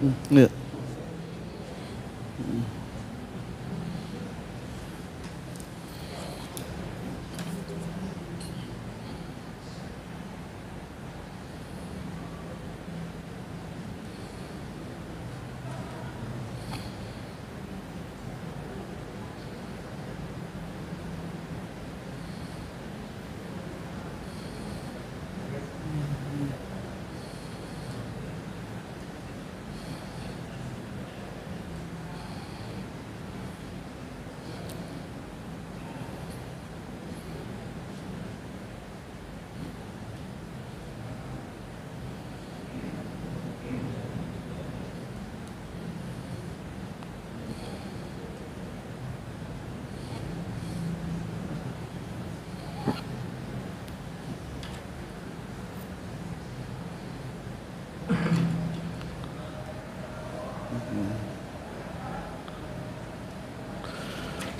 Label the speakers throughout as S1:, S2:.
S1: 嗯，嗯。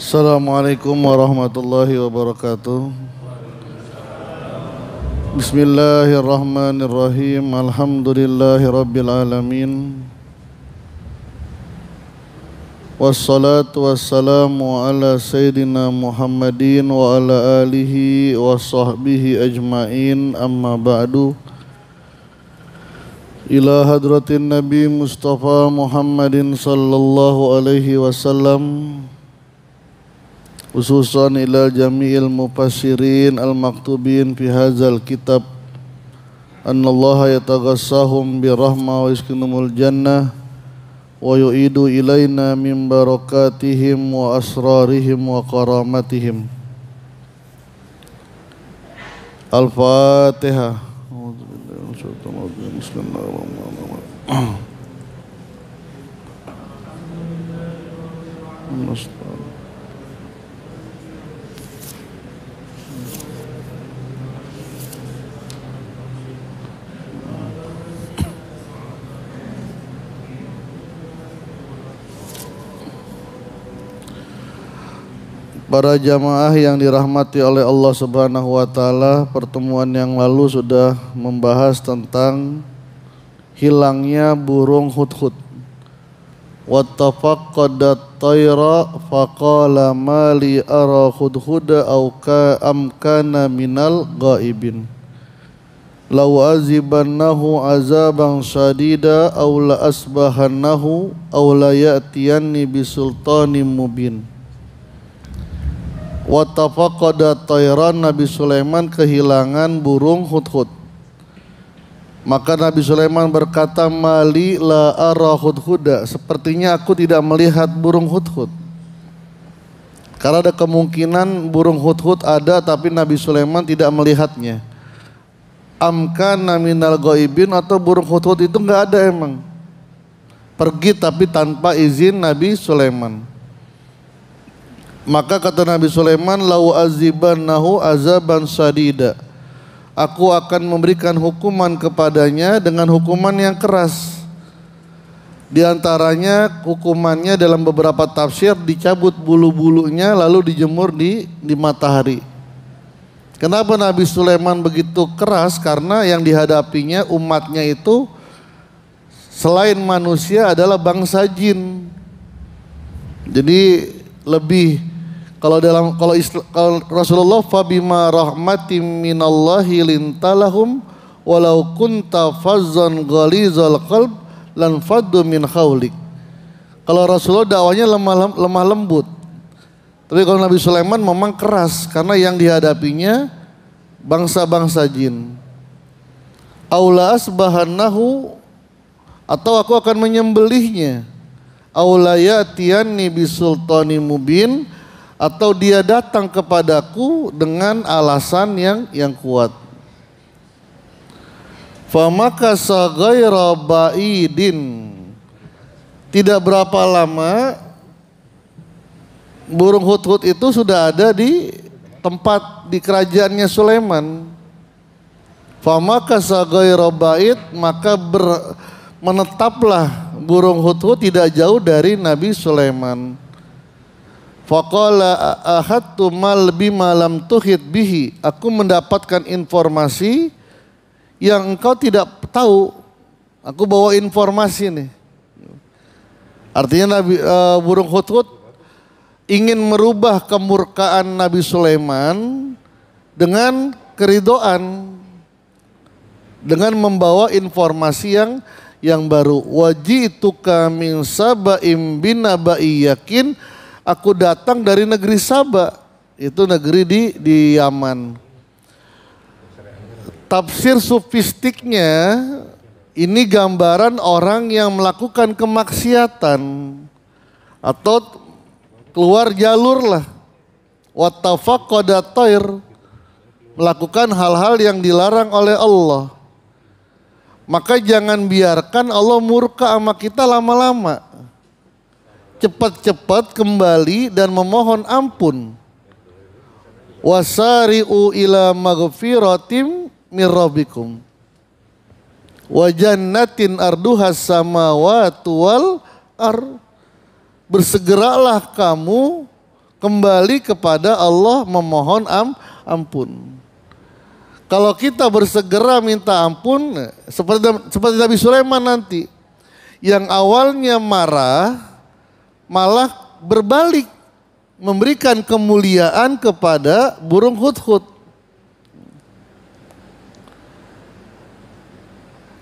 S1: Assalamualaikum warahmatullahi wabarakatuh Bismillahirrahmanirrahim Alhamdulillahi rabbil alamin Wassalatu wassalamu ala sayyidina Muhammadin wa ala alihi wa sahbihi ajmain amma ba'du إلى hadratin nabi Mustafa Muhammadin Sallallahu الله عليه وسلم khususan ila jami'il mufassirin al-maktubin fi hadzal kitab anna Allah yatagassahum bi rahma wa jannah wa yu'idu ilaina min wa asrarihim wa al Para jamaah yang dirahmati oleh Allah Subhanahu wa taala, pertemuan yang lalu sudah membahas tentang hilangnya burung hudhud. Wattafaqadat tayra faqala ma li ara hudhuda aw ka amkana minal ghaibin. Lau azibannahu azaban syadida aw la asbahannahu aw la ya'tiyanni bisultanin mubin watafaqada tayran Nabi Sulaiman kehilangan burung hudhud. Maka Nabi Sulaiman berkata, "Mali la ara hudhuda." Sepertinya aku tidak melihat burung hudhud. Karena ada kemungkinan burung hudhud ada tapi Nabi Sulaiman tidak melihatnya. Amkan naminal goibin atau burung hudhud itu nggak ada emang. Pergi tapi tanpa izin Nabi Sulaiman. Maka kata Nabi Sulaiman, lau nahu azaban sadida. Aku akan memberikan hukuman kepadanya dengan hukuman yang keras. Di antaranya hukumannya dalam beberapa tafsir dicabut bulu-bulunya lalu dijemur di di matahari. Kenapa Nabi Sulaiman begitu keras? Karena yang dihadapinya umatnya itu selain manusia adalah bangsa jin. Jadi lebih kalau dalam kalau, Islam, kalau Rasulullah fabima rahmati minallahi lintalahum walau kunta fazzan ghalizal qalb lan faddu min khawlik. Kalau Rasulullah dakwahnya lemah, lemah lembut. Tapi kalau Nabi Sulaiman memang keras karena yang dihadapinya bangsa-bangsa jin. Aula asbahannahu atau aku akan menyembelihnya. Aula ya'tiyanni bisultani mubin atau dia datang kepadaku dengan alasan yang yang kuat. Famaka sagaira ba'idin. Tidak berapa lama burung hut-hut itu sudah ada di tempat di kerajaannya Sulaiman. Famaka sagaira ba'id, maka ber, menetaplah burung hut-hut tidak jauh dari Nabi Sulaiman. Fakola ahadtu mal lebih malam tuhid bihi. Aku mendapatkan informasi yang engkau tidak tahu. Aku bawa informasi nih. Artinya Nabi uh, burung hutut ingin merubah kemurkaan Nabi Sulaiman dengan keridoan dengan membawa informasi yang yang baru Wajib itu kami sabaim binabai yakin aku datang dari negeri Saba, itu negeri di di Yaman. Tafsir sofistiknya ini gambaran orang yang melakukan kemaksiatan atau keluar jalur lah. Watafakodatoir melakukan hal-hal yang dilarang oleh Allah. Maka jangan biarkan Allah murka sama kita lama-lama cepat-cepat kembali dan memohon ampun. Wasari'u ila maghfiratim mirrabikum. Wa jannatin arduhas samawati wal ar. Bersegeralah kamu kembali kepada Allah memohon am, ampun. Kalau kita bersegera minta ampun, seperti seperti Nabi Sulaiman nanti, yang awalnya marah, malah berbalik memberikan kemuliaan kepada burung hudhud.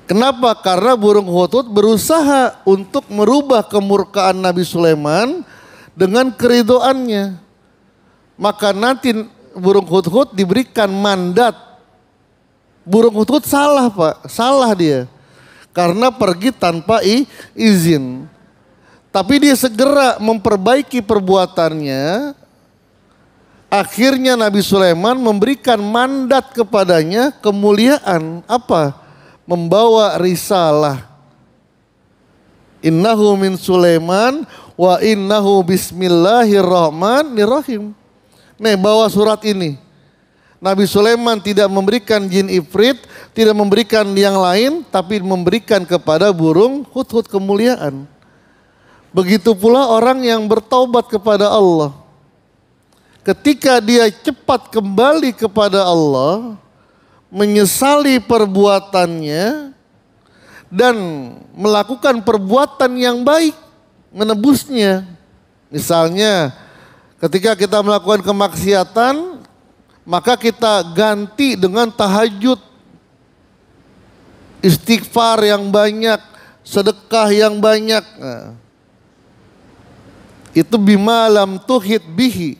S1: Kenapa? Karena burung hudhud berusaha untuk merubah kemurkaan Nabi Sulaiman dengan keridoannya. Maka nanti burung hudhud diberikan mandat. Burung hudhud salah pak, salah dia. Karena pergi tanpa izin. Tapi dia segera memperbaiki perbuatannya. Akhirnya Nabi Sulaiman memberikan mandat kepadanya kemuliaan apa? Membawa risalah. Innahu min Sulaiman wa innahu bismillahirrahmanirrahim. Nih bawa surat ini. Nabi Sulaiman tidak memberikan jin ifrit, tidak memberikan yang lain, tapi memberikan kepada burung hut-hut kemuliaan. Begitu pula orang yang bertobat kepada Allah. Ketika dia cepat kembali kepada Allah, menyesali perbuatannya dan melakukan perbuatan yang baik menebusnya. Misalnya ketika kita melakukan kemaksiatan, maka kita ganti dengan tahajud, istighfar yang banyak, sedekah yang banyak. Nah, itu bimalam tuhid bihi.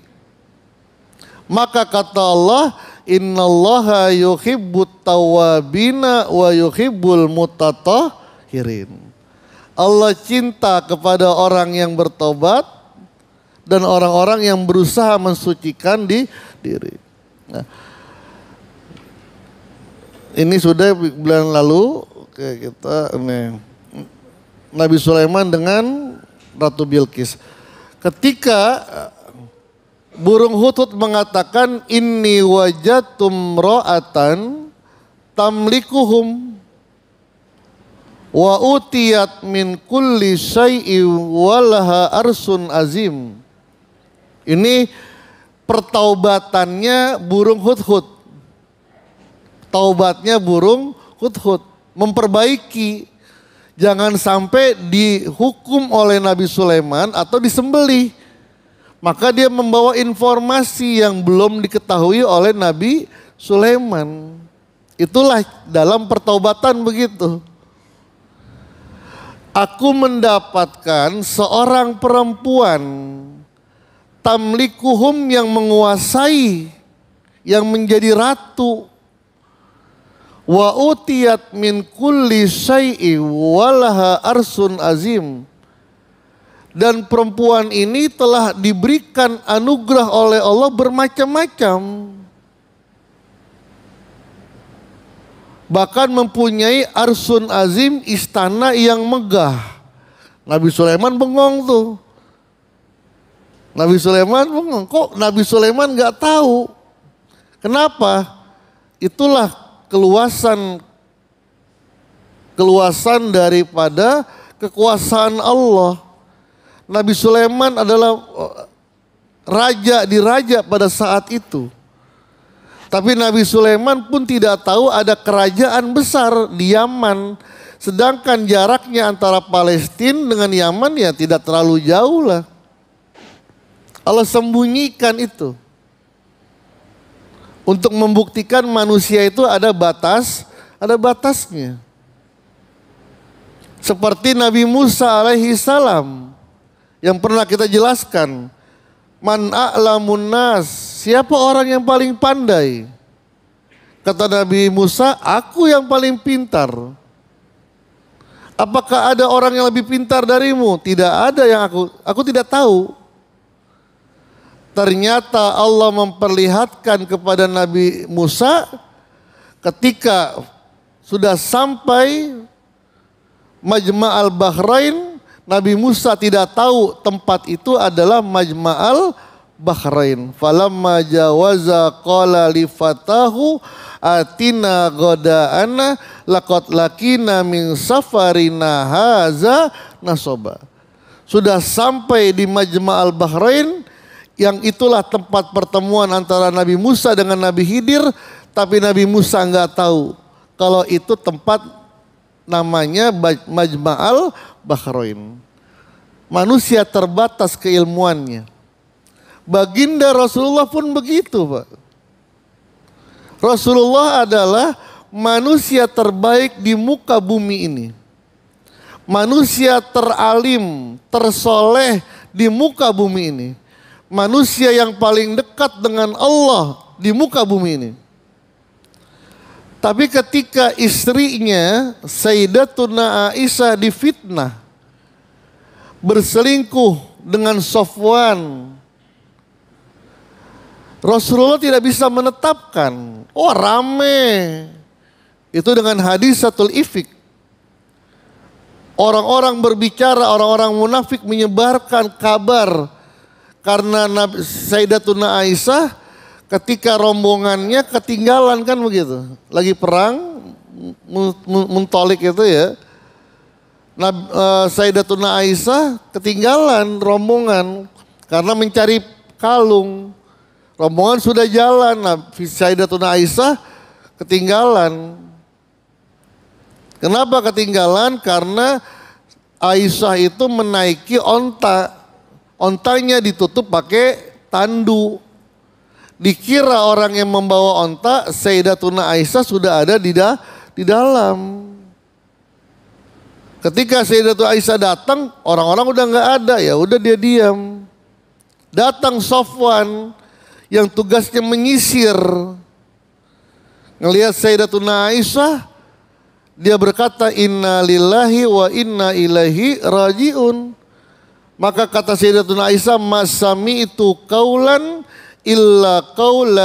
S1: Maka kata Allah, inna innallaha yuhibbut tawabina wa yuhibbul mutatahirin. Allah cinta kepada orang yang bertobat dan orang-orang yang berusaha mensucikan di diri. Nah, ini sudah bulan lalu kita ini Nabi Sulaiman dengan Ratu Bilqis. Ketika eh, burung hutut mengatakan ini wajatum ro'atan tamlikuhum wa utiyat min kulli syai'i walaha arsun azim. Ini pertaubatannya burung hut-hut. Taubatnya burung hut-hut. Memperbaiki Jangan sampai dihukum oleh Nabi Sulaiman atau disembeli, Maka dia membawa informasi yang belum diketahui oleh Nabi Sulaiman. Itulah dalam pertobatan begitu. Aku mendapatkan seorang perempuan tamlikuhum yang menguasai yang menjadi ratu wa utiyat min kulli syai'i walaha arsun azim. Dan perempuan ini telah diberikan anugerah oleh Allah bermacam-macam. Bahkan mempunyai arsun azim istana yang megah. Nabi Sulaiman bengong tuh. Nabi Sulaiman bengong. Kok Nabi Sulaiman gak tahu? Kenapa? Itulah keluasan keluasan daripada kekuasaan Allah. Nabi Sulaiman adalah eh, raja di raja pada saat itu. Tapi Nabi Sulaiman pun tidak tahu ada kerajaan besar di Yaman. Sedangkan jaraknya antara Palestina dengan Yaman ya tidak terlalu jauh lah. Allah sembunyikan itu. Untuk membuktikan manusia itu ada batas, ada batasnya. Seperti Nabi Musa alaihi salam yang pernah kita jelaskan. Man a'lamun nas, siapa orang yang paling pandai? Kata Nabi Musa, aku yang paling pintar. Apakah ada orang yang lebih pintar darimu? Tidak ada yang aku, aku tidak tahu. Ternyata Allah memperlihatkan kepada Nabi Musa ketika sudah sampai Majma al-Bahrain, Nabi Musa tidak tahu tempat itu adalah Majma al-Bahrain. Falamma jawaza qala li fatahu atina goda'ana lakot lakina min safarina haza nasoba. Sudah sampai di Majma al-Bahrain, yang itulah tempat pertemuan antara Nabi Musa dengan Nabi Hidir. tapi Nabi Musa nggak tahu kalau itu tempat namanya Majma'al Bahrain. Manusia terbatas keilmuannya. Baginda Rasulullah pun begitu, Pak. Rasulullah adalah manusia terbaik di muka bumi ini. Manusia teralim, tersoleh di muka bumi ini manusia yang paling dekat dengan Allah di muka bumi ini. Tapi ketika istrinya Sayyidatuna Aisyah difitnah berselingkuh dengan Sofwan Rasulullah tidak bisa menetapkan. Oh rame. Itu dengan hadis satul ifik. Orang-orang berbicara, orang-orang munafik menyebarkan kabar karena Nabi Sayyidatuna Aisyah ketika rombongannya ketinggalan kan begitu. Lagi perang, mentolik itu ya. Nabi, eh, Sayyidatuna Aisyah ketinggalan rombongan karena mencari kalung. Rombongan sudah jalan, Nabi Sayyidatuna Aisyah ketinggalan. Kenapa ketinggalan? Karena Aisyah itu menaiki onta ontanya ditutup pakai tandu. Dikira orang yang membawa onta, Sayyidatuna Aisyah sudah ada di, da, di dalam. Ketika Sayyidatuna Aisyah datang, orang-orang udah nggak ada, ya udah dia diam. Datang Sofwan yang tugasnya menyisir. Ngelihat Sayyidatuna Aisyah, dia berkata, Inna lillahi wa inna ilahi raji'un. Maka kata Sayyidatuna Aisyah, "Masami itu kaulan illa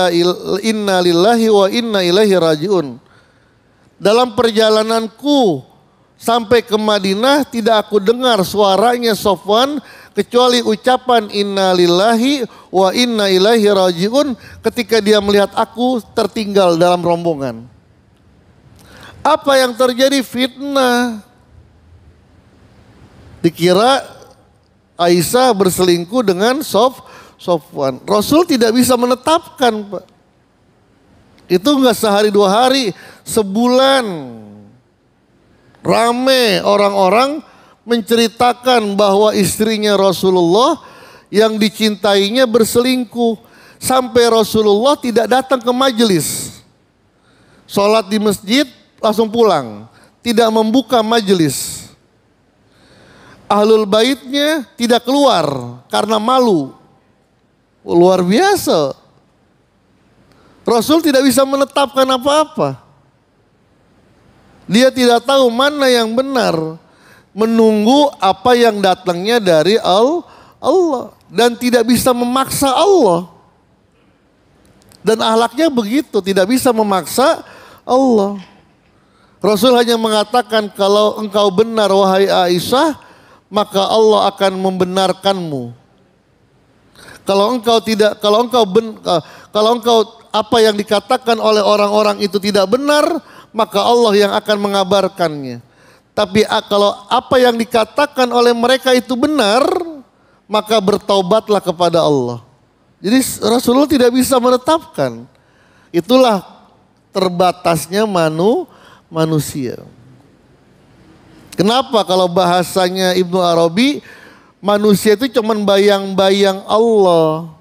S1: il, inna lillahi wa inna ilaihi rajiun." Dalam perjalananku sampai ke Madinah tidak aku dengar suaranya Sofwan kecuali ucapan inna lillahi wa inna ilaihi rajiun ketika dia melihat aku tertinggal dalam rombongan. Apa yang terjadi fitnah? Dikira Aisyah berselingkuh dengan Sof Sofwan. Rasul tidak bisa menetapkan, Pak. Itu enggak sehari dua hari, sebulan. Rame orang-orang menceritakan bahwa istrinya Rasulullah yang dicintainya berselingkuh. Sampai Rasulullah tidak datang ke majelis. Sholat di masjid langsung pulang. Tidak membuka majelis Ahlul baitnya tidak keluar karena malu. Luar biasa. Rasul tidak bisa menetapkan apa-apa. Dia tidak tahu mana yang benar. Menunggu apa yang datangnya dari Allah. Dan tidak bisa memaksa Allah. Dan ahlaknya begitu, tidak bisa memaksa Allah. Rasul hanya mengatakan kalau engkau benar wahai Aisyah, maka Allah akan membenarkanmu. Kalau engkau tidak, kalau engkau ben, kalau engkau apa yang dikatakan oleh orang-orang itu tidak benar, maka Allah yang akan mengabarkannya. Tapi kalau apa yang dikatakan oleh mereka itu benar, maka bertaubatlah kepada Allah. Jadi Rasulullah tidak bisa menetapkan. Itulah terbatasnya manu manusia. Kenapa kalau bahasanya Ibnu Arabi manusia itu cuman bayang-bayang Allah.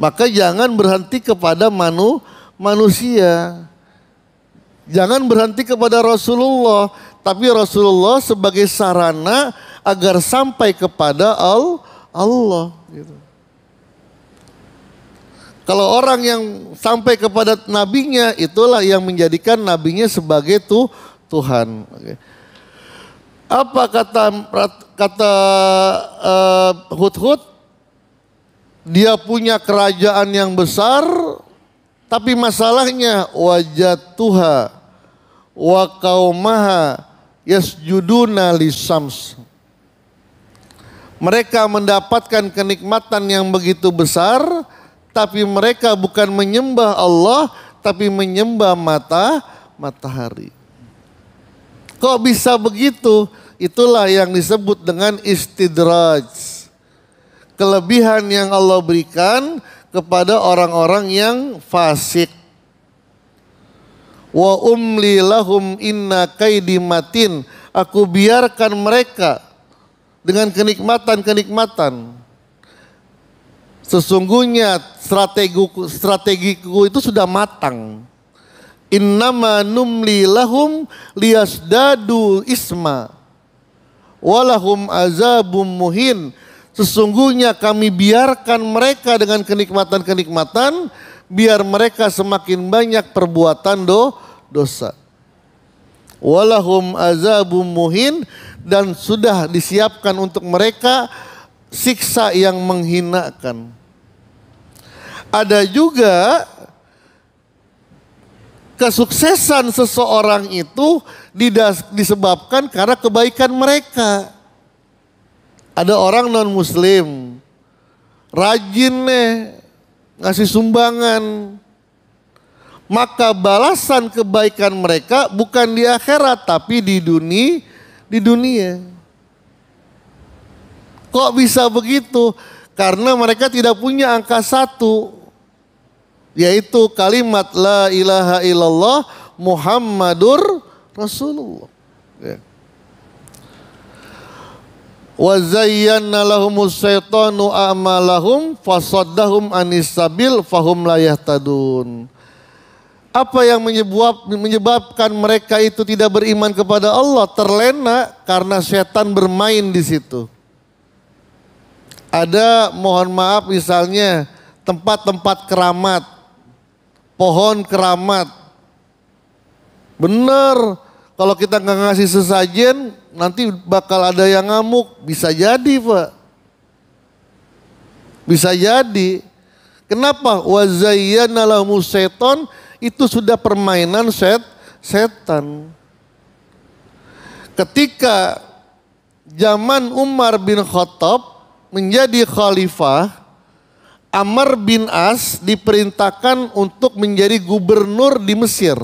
S1: Maka jangan berhenti kepada manu, manusia. Jangan berhenti kepada Rasulullah, tapi Rasulullah sebagai sarana agar sampai kepada al Allah. Gitu. Kalau orang yang sampai kepada nabinya, itulah yang menjadikan nabinya sebagai tuh Tuhan. Okay. Apa kata kata uh, Hud-Hud? Dia punya kerajaan yang besar, tapi masalahnya wajah Tuhan, wa kaumaha yasjuduna sams. Mereka mendapatkan kenikmatan yang begitu besar, tapi mereka bukan menyembah Allah, tapi menyembah mata matahari. Kok bisa begitu? Itulah yang disebut dengan istidraj. Kelebihan yang Allah berikan kepada orang-orang yang fasik. Wa umli lahum inna kaidimatin. Aku biarkan mereka dengan kenikmatan-kenikmatan. Sesungguhnya strategiku, strategiku itu sudah matang. Innama numli lahum liyasdadu isma. Walahum azabum muhin. Sesungguhnya kami biarkan mereka dengan kenikmatan-kenikmatan biar mereka semakin banyak perbuatan do, dosa. Walahum azabum muhin dan sudah disiapkan untuk mereka siksa yang menghinakan. Ada juga kesuksesan seseorang itu didas, disebabkan karena kebaikan mereka. Ada orang non muslim rajin nih ngasih sumbangan. Maka balasan kebaikan mereka bukan di akhirat tapi di dunia, di dunia. Kok bisa begitu? Karena mereka tidak punya angka satu yaitu kalimat la ilaha illallah Muhammadur Rasulullah. Ya. Wa zayyana lahumus syaitanu a'malahum fasaddahum anisabil fahum la yahtadun. Apa yang menyebab, menyebabkan mereka itu tidak beriman kepada Allah? Terlena karena setan bermain di situ. Ada mohon maaf misalnya tempat-tempat keramat pohon keramat. Benar, kalau kita nggak ngasih sesajen, nanti bakal ada yang ngamuk. Bisa jadi, Pak. Bisa jadi. Kenapa? wazayan lahumu seton, itu sudah permainan set, setan. Ketika zaman Umar bin Khattab menjadi khalifah, Amr bin As diperintahkan untuk menjadi gubernur di Mesir.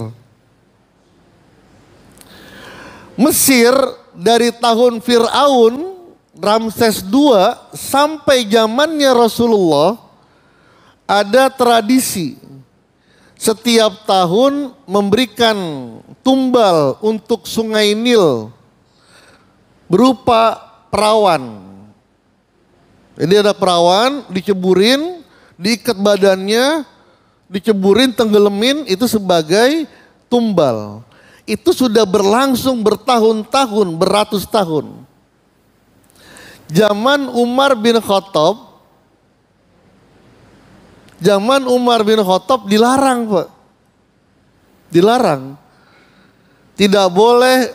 S1: Mesir dari tahun Fir'aun Ramses II sampai zamannya Rasulullah ada tradisi setiap tahun memberikan tumbal untuk sungai Nil berupa perawan. Jadi ada perawan diceburin diikat badannya, diceburin, tenggelemin itu sebagai tumbal. Itu sudah berlangsung bertahun-tahun, beratus tahun. Zaman Umar bin Khattab, zaman Umar bin Khattab dilarang Pak. Dilarang. Tidak boleh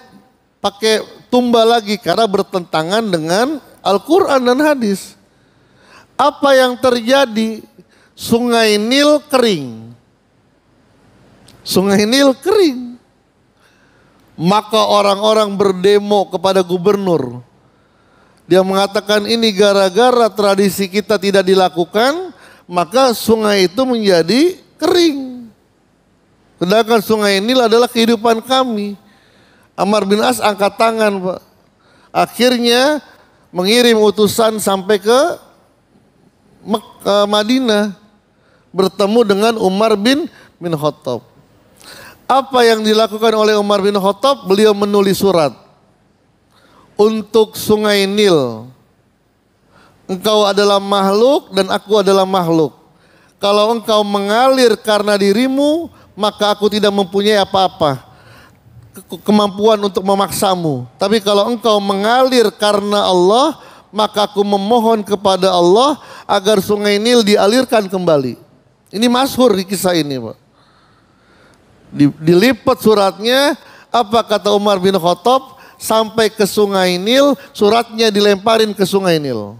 S1: pakai tumbal lagi karena bertentangan dengan Al-Quran dan hadis. Apa yang terjadi? Sungai Nil kering. Sungai Nil kering. Maka orang-orang berdemo kepada gubernur. Dia mengatakan ini gara-gara tradisi kita tidak dilakukan, maka sungai itu menjadi kering. Sedangkan sungai Nil adalah kehidupan kami. Amar bin As angkat tangan, Pak. Akhirnya mengirim utusan sampai ke Madinah bertemu dengan Umar bin bin Khattab. Apa yang dilakukan oleh Umar bin Khattab? Beliau menulis surat untuk Sungai Nil. Engkau adalah makhluk dan aku adalah makhluk. Kalau engkau mengalir karena dirimu, maka aku tidak mempunyai apa-apa kemampuan untuk memaksamu. Tapi kalau engkau mengalir karena Allah, maka aku memohon kepada Allah agar sungai Nil dialirkan kembali. Ini masyhur di kisah ini, Pak. dilipat suratnya, apa kata Umar bin Khattab? Sampai ke Sungai Nil, suratnya dilemparin ke Sungai Nil.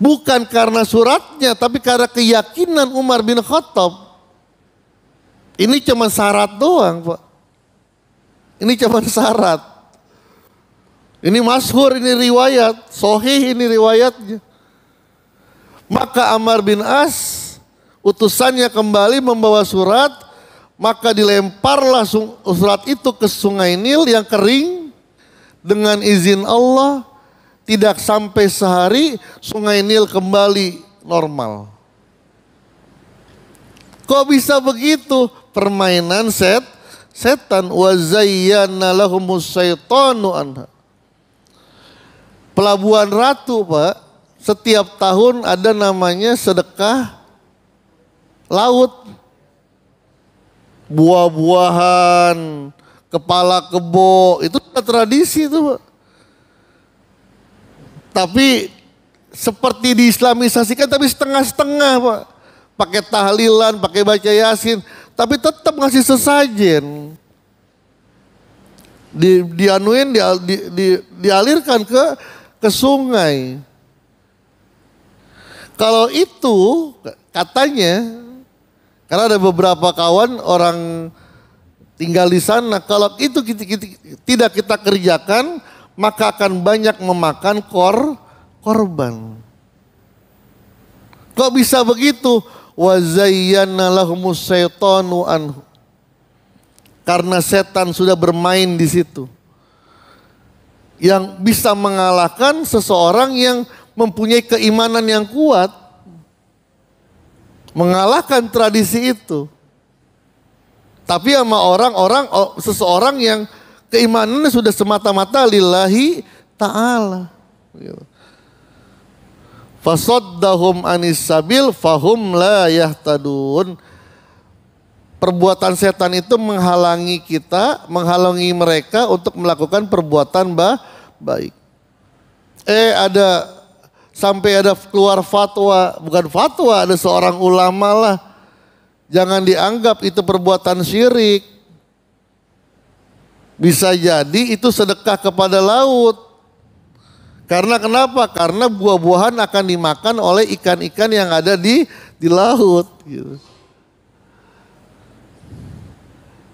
S1: Bukan karena suratnya, tapi karena keyakinan Umar bin Khattab. Ini cuma syarat doang, Pak. Ini cuma syarat. Ini masyhur, ini riwayat. Sohih ini riwayatnya. Maka Amar bin As utusannya kembali membawa surat, maka dilemparlah surat itu ke sungai Nil yang kering dengan izin Allah tidak sampai sehari sungai Nil kembali normal. Kok bisa begitu? Permainan set setan wazayyana lahumus syaitanu anha. Pelabuhan ratu, Pak setiap tahun ada namanya sedekah laut. Buah-buahan, kepala kebo, itu tradisi itu Tapi seperti diislamisasikan tapi setengah-setengah Pak. Pakai tahlilan, pakai baca yasin, tapi tetap ngasih sesajen. Di, dianuin, di, di, di, dialirkan ke ke sungai. Kalau itu katanya karena ada beberapa kawan orang tinggal di sana kalau itu kita, kita, tidak kita kerjakan maka akan banyak memakan kor korban. Kok bisa begitu? Wa anhu. Karena setan sudah bermain di situ. Yang bisa mengalahkan seseorang yang mempunyai keimanan yang kuat mengalahkan tradisi itu. Tapi sama orang-orang oh, seseorang yang keimanannya sudah semata-mata lillahi taala. Gitu. Fasaddahum anisabil fahum la yahtadun. Perbuatan setan itu menghalangi kita, menghalangi mereka untuk melakukan perbuatan baik. Eh ada Sampai ada keluar fatwa, bukan fatwa, ada seorang ulama lah. Jangan dianggap itu perbuatan syirik. Bisa jadi itu sedekah kepada laut. Karena kenapa? Karena buah-buahan akan dimakan oleh ikan-ikan yang ada di di laut. Gitu.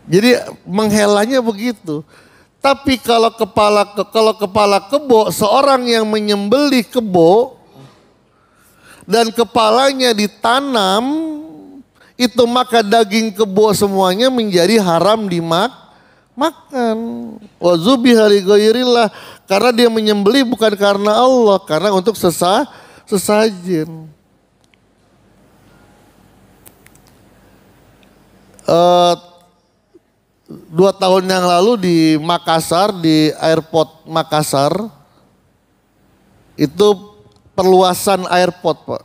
S1: Jadi menghelanya begitu. Tapi kalau kepala kalau kepala kebo seorang yang menyembelih kebo dan kepalanya ditanam itu maka daging kebo semuanya menjadi haram dimak makan. Wazubi hari karena dia menyembeli bukan karena Allah karena untuk sesah sesajen. Uh, eh, dua tahun yang lalu di Makassar di airport Makassar itu perluasan airport, Pak.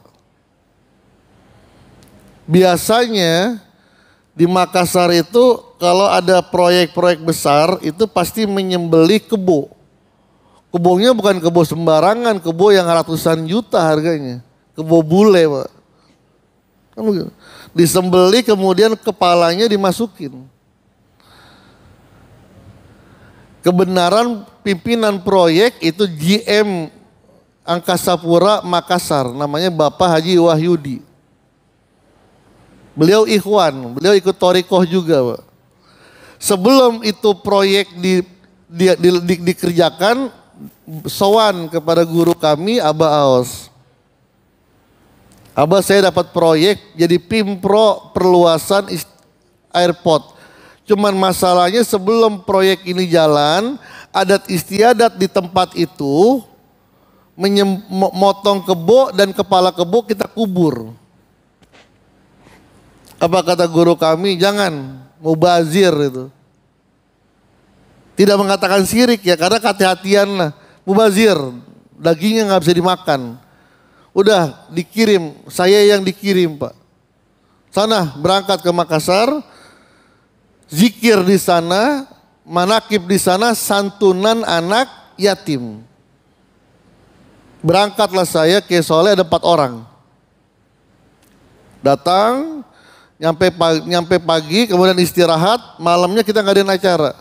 S1: Biasanya di Makassar itu kalau ada proyek-proyek besar itu pasti menyembeli kebo. Kebonya bukan kebo sembarangan, kebo yang ratusan juta harganya. Kebo bule, Pak. Kan Disembeli kemudian kepalanya dimasukin. Kebenaran pimpinan proyek itu GM Angkasa Pura Makassar, namanya Bapak Haji Wahyudi. Beliau ikhwan, beliau ikut torikoh juga, Pak. Sebelum itu proyek di, di, di, di, dikerjakan, sowan kepada guru kami Aba Aos. Aba saya dapat proyek jadi pimpro perluasan airport. Cuman masalahnya sebelum proyek ini jalan, adat istiadat di tempat itu memotong kebo dan kepala kebo kita kubur. Apa kata guru kami? Jangan mubazir itu. Tidak mengatakan sirik ya karena kehati-hatian lah. Mubazir, dagingnya nggak bisa dimakan. Udah dikirim, saya yang dikirim pak. Sana berangkat ke Makassar, zikir di sana, manakib di sana, santunan anak yatim. Berangkatlah saya ke Soleh ada empat orang. Datang, nyampe pagi, nyampe pagi, kemudian istirahat, malamnya kita nggak ada acara.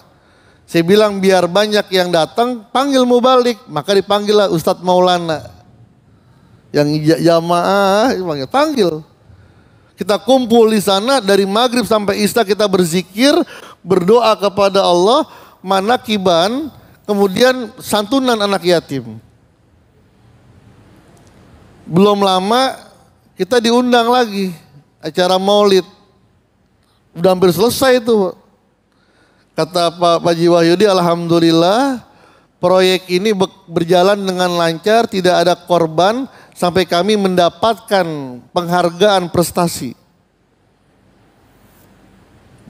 S1: Saya bilang biar banyak yang datang, panggil Mubalik. Maka dipanggil lah Ustadz Maulana. Yang jamaah, panggil. panggil. Kita kumpul di sana dari maghrib sampai isya kita berzikir, berdoa kepada Allah, manakiban, kemudian santunan anak yatim belum lama kita diundang lagi acara maulid. Udah hampir selesai itu. Kata Pak Paji Wahyudi, Alhamdulillah proyek ini berjalan dengan lancar, tidak ada korban sampai kami mendapatkan penghargaan prestasi.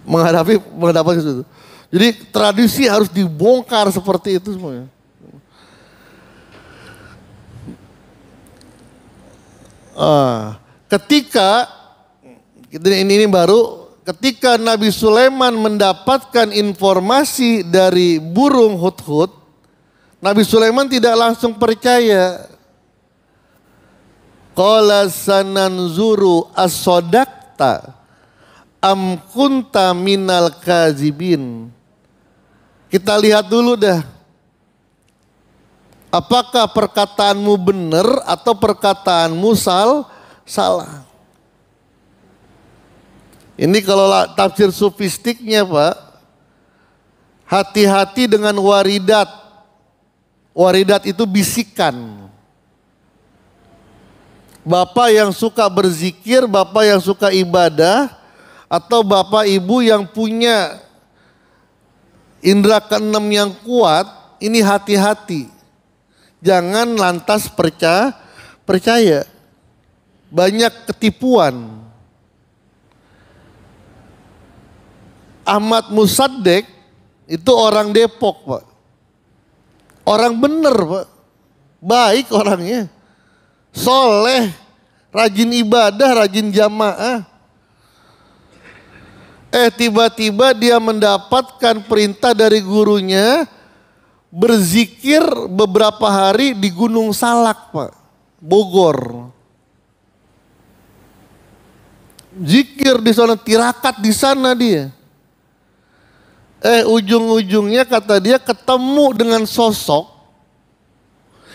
S1: Menghadapi mendapatkan itu. Jadi tradisi harus dibongkar seperti itu semuanya. Ah, ketika ini, ini baru ketika Nabi Sulaiman mendapatkan informasi dari burung hut-hut, Nabi Sulaiman tidak langsung percaya. Qala sananzuru asodakta amkunta am kunta minal kazibin. Kita lihat dulu dah Apakah perkataanmu benar atau perkataanmu sal salah? Ini kalau tafsir sofistiknya, Pak, hati-hati dengan waridat. Waridat itu bisikan. Bapak yang suka berzikir, bapak yang suka ibadah, atau bapak ibu yang punya indera keenam yang kuat, ini hati-hati. Jangan lantas percaya, percaya. Banyak ketipuan. Ahmad Musaddek itu orang Depok, Pak. Orang bener, Pak. Baik orangnya. Soleh, rajin ibadah, rajin jamaah. Eh tiba-tiba dia mendapatkan perintah dari gurunya berzikir beberapa hari di Gunung Salak, Pak. Bogor. Zikir di sana, tirakat di sana dia. Eh ujung-ujungnya kata dia ketemu dengan sosok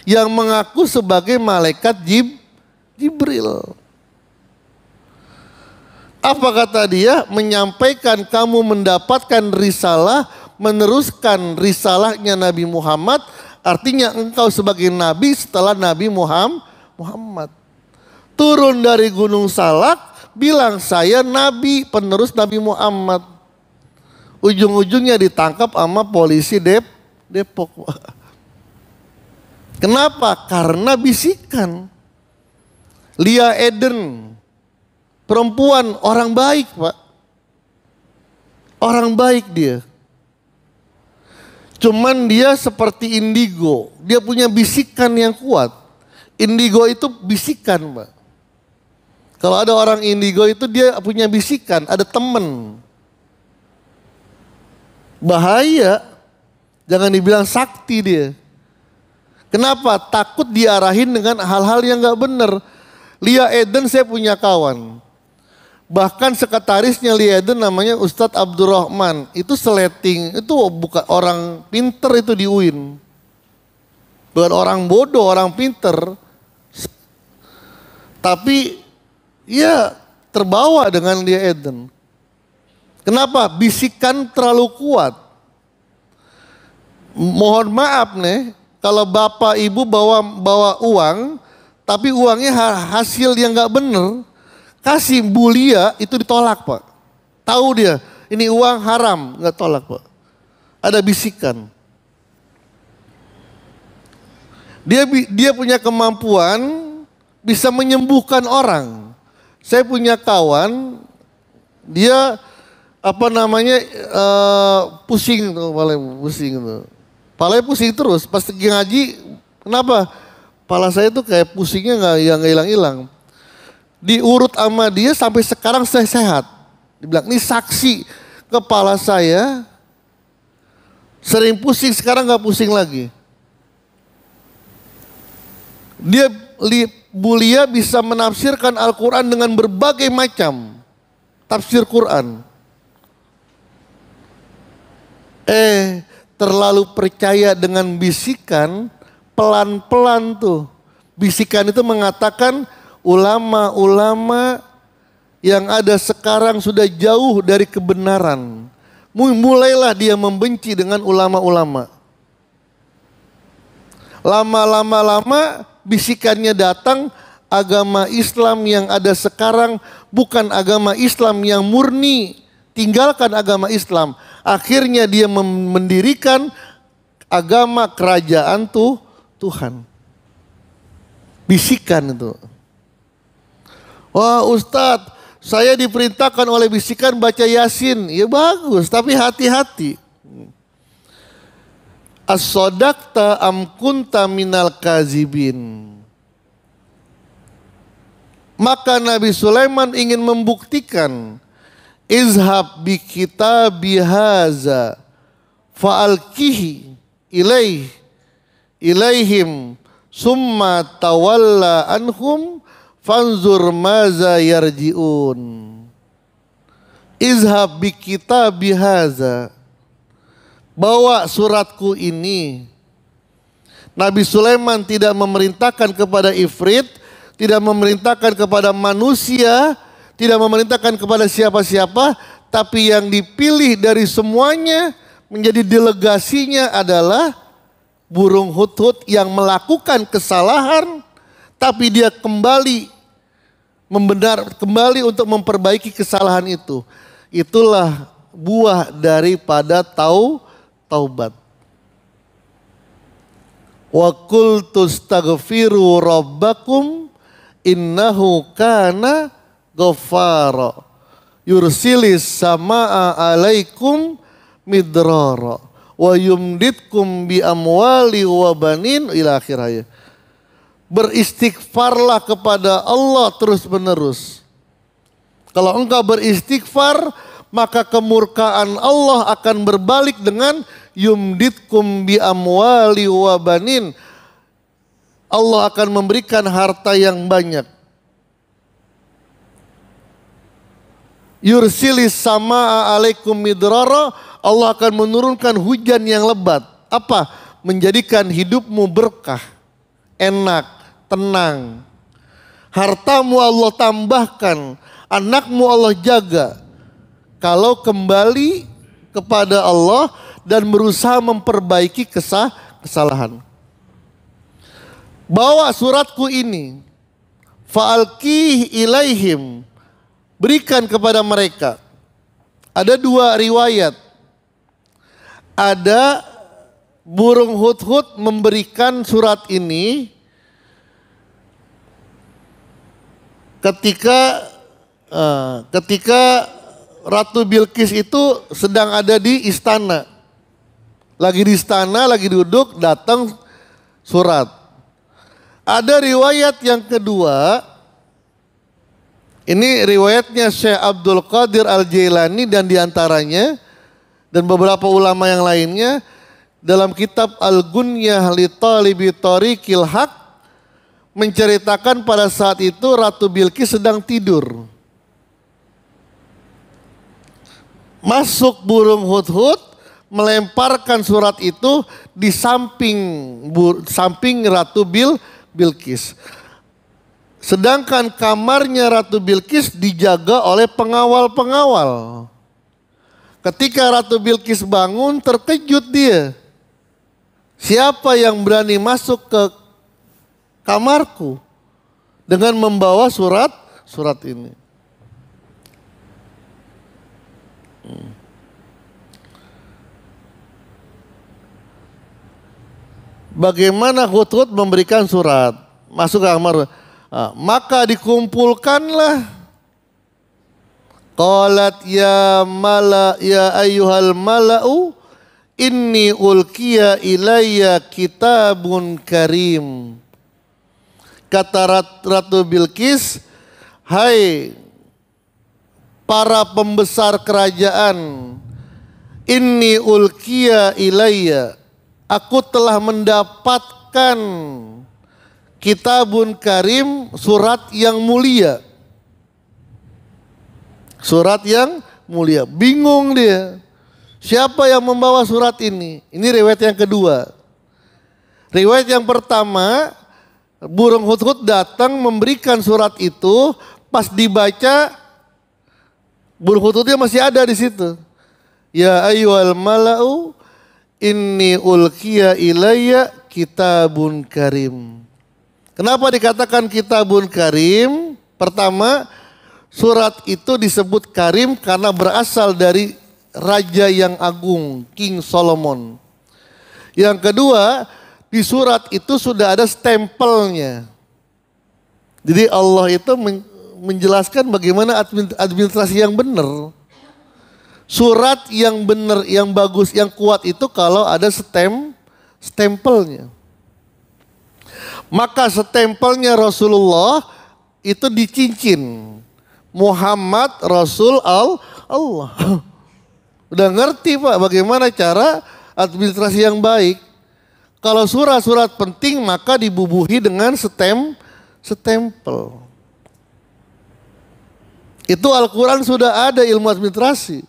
S1: yang mengaku sebagai malaikat Jib, Jibril. Apa kata dia? Menyampaikan kamu mendapatkan risalah meneruskan risalahnya Nabi Muhammad, artinya engkau sebagai nabi setelah Nabi Muhammad. Turun dari Gunung Salak, bilang saya nabi penerus Nabi Muhammad. Ujung-ujungnya ditangkap sama polisi Dep Depok. Kenapa? Karena bisikan. Lia Eden, perempuan orang baik, Pak. Orang baik dia. Cuman dia seperti indigo, dia punya bisikan yang kuat. Indigo itu bisikan, Mbak. Kalau ada orang indigo itu dia punya bisikan, ada temen. Bahaya, jangan dibilang sakti dia. Kenapa? Takut diarahin dengan hal-hal yang gak bener. Lia Eden saya punya kawan. Bahkan sekretarisnya Lieden namanya Ustadz Abdurrahman. Itu seleting, itu bukan orang pinter itu di UIN. Bukan orang bodoh, orang pinter. Tapi ya terbawa dengan Eden Kenapa? Bisikan terlalu kuat. Mohon maaf nih, kalau bapak ibu bawa bawa uang, tapi uangnya hasil yang nggak bener, kasih bulia itu ditolak pak. Tahu dia, ini uang haram, nggak tolak pak. Ada bisikan. Dia dia punya kemampuan bisa menyembuhkan orang. Saya punya kawan, dia apa namanya uh, pusing tuh, paling pusing tuh. Pala pusing terus, pas ngaji kenapa? Pala saya tuh kayak pusingnya nggak yang hilang-hilang diurut sama dia sampai sekarang saya sehat. Dibilang, ini saksi kepala saya sering pusing, sekarang gak pusing lagi. Dia li, Bulia bisa menafsirkan Al-Quran dengan berbagai macam tafsir Quran. Eh, terlalu percaya dengan bisikan, pelan-pelan tuh. Bisikan itu mengatakan ulama-ulama yang ada sekarang sudah jauh dari kebenaran. Mulailah dia membenci dengan ulama-ulama. Lama-lama-lama bisikannya datang agama Islam yang ada sekarang bukan agama Islam yang murni. Tinggalkan agama Islam. Akhirnya dia mendirikan agama kerajaan tuh Tuhan. Bisikan itu. Wah Ustadz, saya diperintahkan oleh bisikan baca Yasin. Ya bagus, tapi hati-hati. As-sodakta amkunta minal kazibin. Maka Nabi Sulaiman ingin membuktikan izhab bi kita bihaza fa'alkihi ilaih ilaihim summa tawalla anhum Fanzur maza yarjiun. Izhab bi kita bihaza. Bawa suratku ini. Nabi Sulaiman tidak memerintahkan kepada Ifrit, tidak memerintahkan kepada manusia, tidak memerintahkan kepada siapa-siapa, tapi yang dipilih dari semuanya menjadi delegasinya adalah burung hut-hut yang melakukan kesalahan, tapi dia kembali membenar kembali untuk memperbaiki kesalahan itu. Itulah buah daripada tau taubat. Wa qul rabbakum innahu kana ghaffara yursilis samaa alaikum midrara wa yumditkum bi amwali wa banin ila ayat beristighfarlah kepada Allah terus-menerus. Kalau engkau beristighfar, maka kemurkaan Allah akan berbalik dengan yumditkum bi amwali wa banin. Allah akan memberikan harta yang banyak. Yursilis sama alaikum midrara, Allah akan menurunkan hujan yang lebat. Apa? Menjadikan hidupmu berkah enak, tenang. Hartamu Allah tambahkan, anakmu Allah jaga. Kalau kembali kepada Allah dan berusaha memperbaiki kesah kesalahan. Bawa suratku ini. faalki ilaihim. Berikan kepada mereka. Ada dua riwayat. Ada burung hut-hut memberikan surat ini ketika uh, ketika Ratu Bilqis itu sedang ada di istana. Lagi di istana, lagi duduk, datang surat. Ada riwayat yang kedua, ini riwayatnya Syekh Abdul Qadir Al-Jailani dan diantaranya, dan beberapa ulama yang lainnya, dalam kitab Al-Gunyah li Talibi Tariqil Haq menceritakan pada saat itu Ratu Bilqis sedang tidur. Masuk burung hut-hut melemparkan surat itu di samping samping Ratu Bil Bilqis. Sedangkan kamarnya Ratu Bilqis dijaga oleh pengawal-pengawal. Ketika Ratu Bilqis bangun terkejut dia Siapa yang berani masuk ke kamarku dengan membawa surat surat ini? Hmm. Bagaimana Hudhud memberikan surat masuk ke kamar? Ah, maka dikumpulkanlah Qalat ya mala ya ayyuhal mala'u Inni ulkiya ilayya kitabun karim. Kata Ratu Bilqis, Hai para pembesar kerajaan, Inni ulkiya ilaya. Aku telah mendapatkan kitabun karim, surat yang mulia. Surat yang mulia. Bingung dia. Siapa yang membawa surat ini? Ini riwayat yang kedua. Riwayat yang pertama, burung hut-hut datang memberikan surat itu, pas dibaca burung hut-hutnya masih ada di situ. Ya ayyuhal malau inni ulkiya ilayya kitabun karim. Kenapa dikatakan kitabun karim? Pertama, surat itu disebut karim karena berasal dari raja yang agung, King Solomon. Yang kedua, di surat itu sudah ada stempelnya. Jadi Allah itu menjelaskan bagaimana administrasi yang benar. Surat yang benar, yang bagus, yang kuat itu kalau ada stem, stempelnya. Maka stempelnya Rasulullah itu dicincin. Muhammad Rasul Al Allah. Udah ngerti Pak bagaimana cara administrasi yang baik. Kalau surat-surat penting maka dibubuhi dengan stem stempel. Itu Al-Quran sudah ada ilmu administrasi.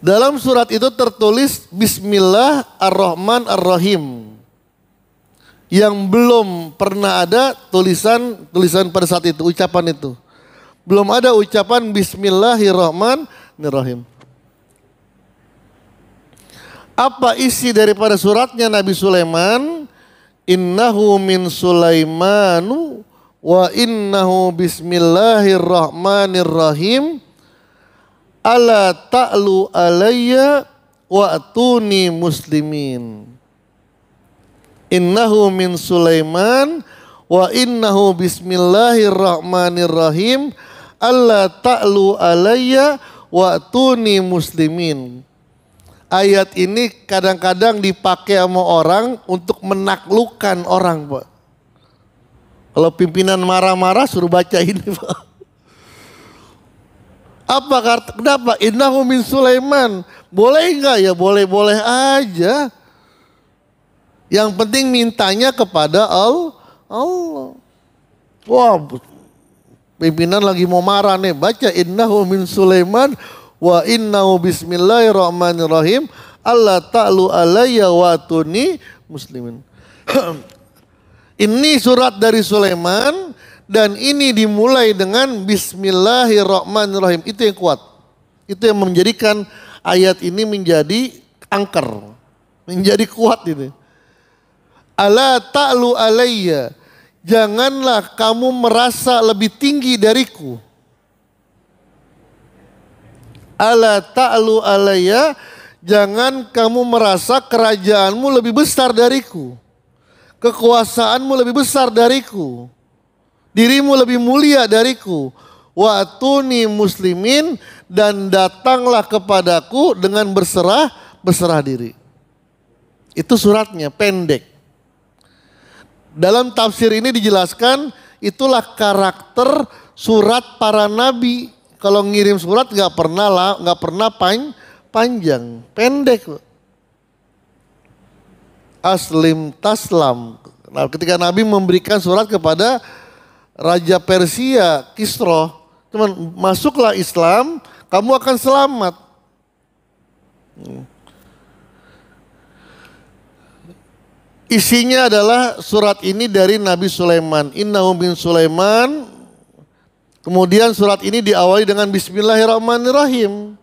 S1: Dalam surat itu tertulis Bismillah ar-Rahman ar-Rahim. Yang belum pernah ada tulisan tulisan pada saat itu, ucapan itu. Belum ada ucapan Bismillahirrahmanirrahim. Apa isi daripada suratnya Nabi Sulaiman? Innahu min Sulaimanu wa innahu bismillahirrahmanirrahim ala ta'lu alayya wa atuni muslimin innahu min Sulaiman wa innahu bismillahirrahmanirrahim Allah ta'lu alaya wa tuni muslimin. Ayat ini kadang-kadang dipakai sama orang untuk menaklukkan orang, Pak. Kalau pimpinan marah-marah suruh baca ini, Pak. Apa kenapa? Innahu min Sulaiman. Boleh enggak ya? Boleh-boleh aja. Yang penting mintanya kepada Allah. Allah. Wah, Pimpinan lagi mau marah nih, baca innahu min Sulaiman wa innahu bismillahirrahmanirrahim Allah ta'lu alayya wa tuni muslimin. ini surat dari Sulaiman dan ini dimulai dengan bismillahirrahmanirrahim. Itu yang kuat. Itu yang menjadikan ayat ini menjadi angker, menjadi kuat ini. Allah ta'lu alayya janganlah kamu merasa lebih tinggi dariku. Ala ta'lu alaya, jangan kamu merasa kerajaanmu lebih besar dariku. Kekuasaanmu lebih besar dariku. Dirimu lebih mulia dariku. Watuni muslimin dan datanglah kepadaku dengan berserah berserah diri. Itu suratnya pendek dalam tafsir ini dijelaskan itulah karakter surat para nabi. Kalau ngirim surat nggak pernah lah, nggak pernah pan, panjang, pendek. Aslim taslam. Nah, ketika Nabi memberikan surat kepada Raja Persia Kisro, cuman masuklah Islam, kamu akan selamat. Hmm. Isinya adalah surat ini dari Nabi Sulaiman. Innahu bin Sulaiman. Kemudian surat ini diawali dengan Bismillahirrahmanirrahim.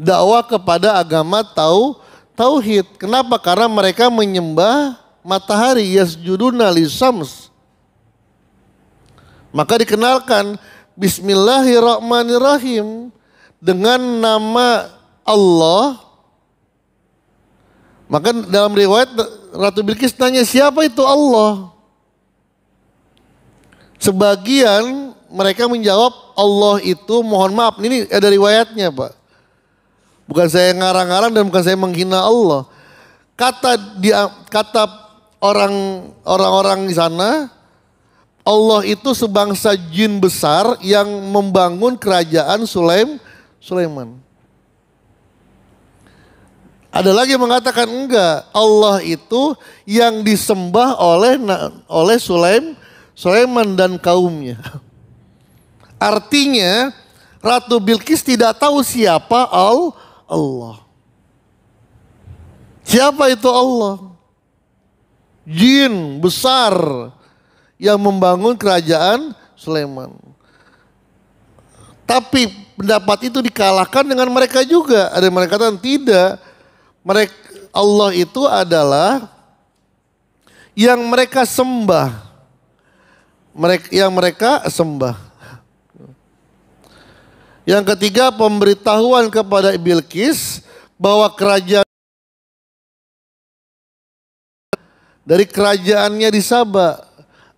S1: Dakwah kepada agama tau tauhid. Kenapa? Karena mereka menyembah matahari yasjuduna lisams. Maka dikenalkan Bismillahirrahmanirrahim dengan nama Allah. Maka dalam riwayat Ratu Bilqis nanya siapa itu Allah? Sebagian mereka menjawab Allah itu mohon maaf ini ada riwayatnya Pak. Bukan saya ngarang-ngarang dan bukan saya menghina Allah. Kata dia kata orang orang-orang di sana Allah itu sebangsa jin besar yang membangun kerajaan Sulaim Sulaiman. Ada lagi yang mengatakan enggak. Allah itu yang disembah oleh oleh Sulaim, Sulaiman dan kaumnya. Artinya Ratu Bilqis tidak tahu siapa al Allah. Siapa itu Allah? Jin besar yang membangun kerajaan Sulaiman. Tapi pendapat itu dikalahkan dengan mereka juga. Ada yang mereka katakan tidak mereka Allah itu adalah yang mereka sembah. Mereka yang mereka sembah. Yang ketiga pemberitahuan kepada Bilqis bahwa kerajaan dari kerajaannya di Saba.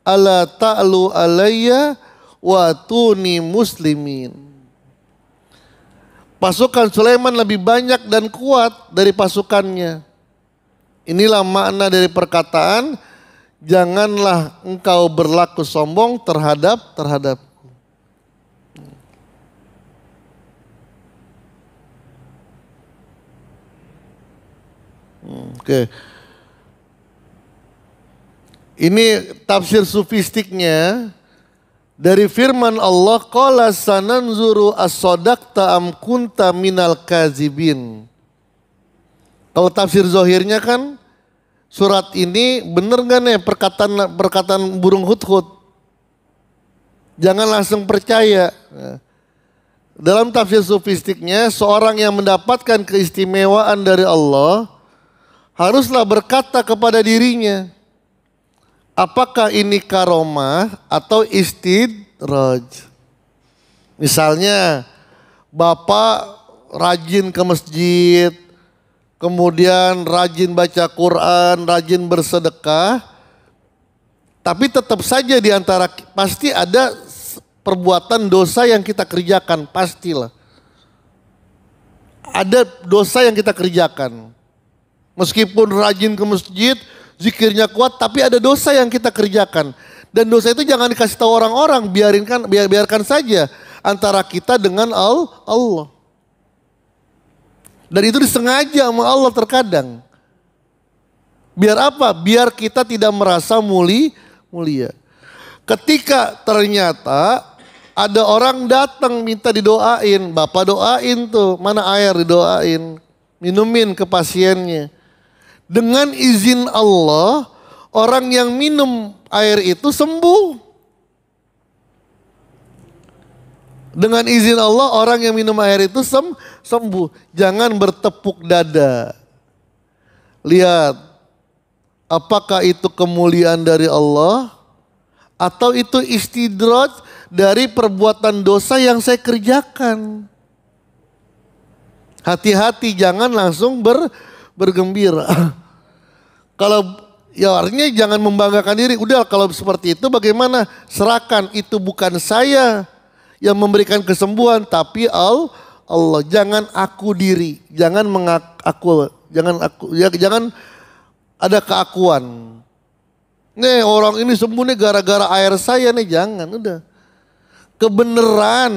S1: Ala ta'lu alayya wa tuni muslimin. Pasukan Sulaiman lebih banyak dan kuat dari pasukannya. Inilah makna dari perkataan, janganlah engkau berlaku sombong terhadap terhadap. Hmm, oke. Okay. Ini tafsir sufistiknya dari firman Allah qala sananzuru as-sadaqta am kunta minal kazibin. Kalau tafsir zohirnya kan surat ini benar gak nih perkataan perkataan burung hudhud. Jangan langsung percaya. Dalam tafsir sofistiknya, seorang yang mendapatkan keistimewaan dari Allah haruslah berkata kepada dirinya, Apakah ini karomah atau istidraj? Misalnya Bapak rajin ke masjid, kemudian rajin baca Quran, rajin bersedekah, tapi tetap saja di antara pasti ada perbuatan dosa yang kita kerjakan, pastilah. Ada dosa yang kita kerjakan. Meskipun rajin ke masjid, Zikirnya kuat tapi ada dosa yang kita kerjakan. Dan dosa itu jangan dikasih tahu orang-orang, kan biar, biarkan saja antara kita dengan Allah. Dan itu disengaja sama Allah terkadang. Biar apa? Biar kita tidak merasa muli, mulia. Ketika ternyata ada orang datang minta didoain, bapak doain tuh, mana air didoain, minumin ke pasiennya. Dengan izin Allah, orang yang minum air itu sembuh. Dengan izin Allah, orang yang minum air itu sem sembuh. Jangan bertepuk dada. Lihat, apakah itu kemuliaan dari Allah? Atau itu istidroj dari perbuatan dosa yang saya kerjakan? Hati-hati jangan langsung ber, bergembira. Kalau ya artinya jangan membanggakan diri. Udah kalau seperti itu bagaimana? Serahkan itu bukan saya yang memberikan kesembuhan tapi al Allah jangan aku diri, jangan mengaku jangan aku ya, jangan ada keakuan. Nih orang ini sembuh nih gara-gara air saya nih jangan udah. kebenaran.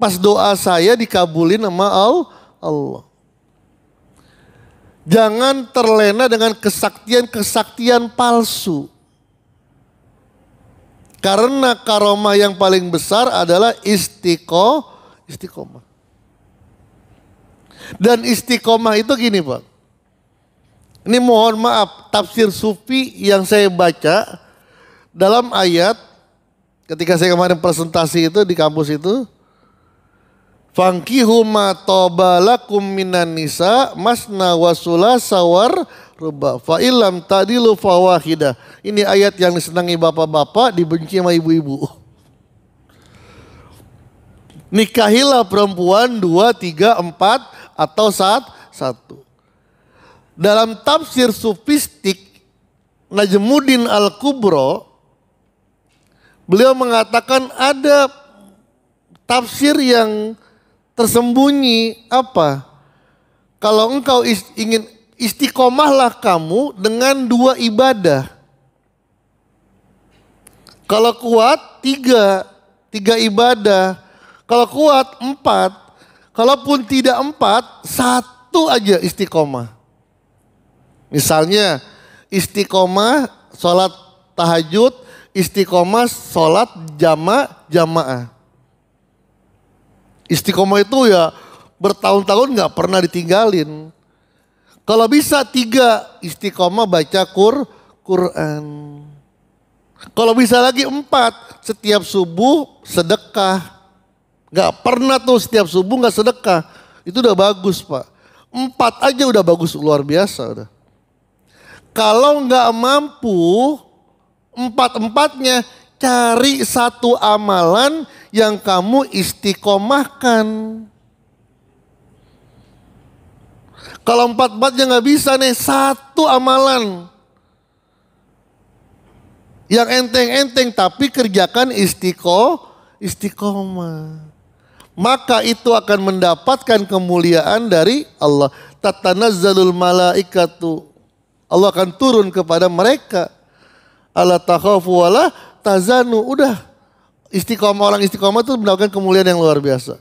S1: pas doa saya dikabulin sama Allah. Jangan terlena dengan kesaktian-kesaktian palsu. Karena karomah yang paling besar adalah istiqo, istiqomah. Dan istiqomah itu gini Pak. Ini mohon maaf, tafsir sufi yang saya baca dalam ayat ketika saya kemarin presentasi itu di kampus itu Fangkihu ma tobalakum minan nisa masna wasula sawar ruba fa ilam tadilu fawahida. Ini ayat yang disenangi bapak-bapak dibenci sama ibu-ibu. Nikahilah perempuan dua, tiga, empat atau saat satu. Dalam tafsir sufistik Najmuddin Al-Kubro beliau mengatakan ada tafsir yang tersembunyi apa? Kalau engkau ingin istiqomahlah kamu dengan dua ibadah. Kalau kuat tiga, tiga ibadah. Kalau kuat empat, kalaupun tidak empat satu aja istiqomah. Misalnya istiqomah sholat tahajud, istiqomah sholat jama jamaah. Istiqomah itu ya bertahun-tahun nggak pernah ditinggalin. Kalau bisa tiga istiqomah baca kur, Quran. Kalau bisa lagi empat, setiap subuh sedekah. Gak pernah tuh setiap subuh gak sedekah. Itu udah bagus pak. Empat aja udah bagus luar biasa udah. Kalau nggak mampu empat-empatnya cari satu amalan yang kamu istiqomahkan. Kalau empat-empatnya nggak bisa nih, satu amalan. Yang enteng-enteng tapi kerjakan istiqo, istiqomah. Maka itu akan mendapatkan kemuliaan dari Allah. Tatanazzalul malaikatu. Allah akan turun kepada mereka. Allah takhafu wala tazanu. Udah istiqomah orang istiqomah itu mendapatkan kemuliaan yang luar biasa.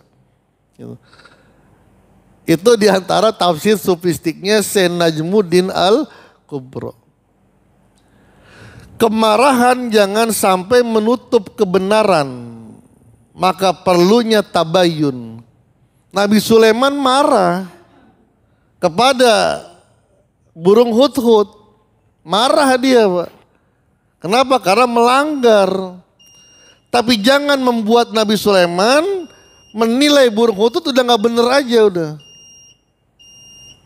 S1: Gitu. Itu diantara tafsir sufistiknya Sen Najmuddin al Kubro. Kemarahan jangan sampai menutup kebenaran. Maka perlunya tabayun. Nabi Sulaiman marah kepada burung hut-hut. Marah dia, Pak. Kenapa? Karena melanggar tapi jangan membuat Nabi Sulaiman menilai burung hutut udah nggak bener aja udah.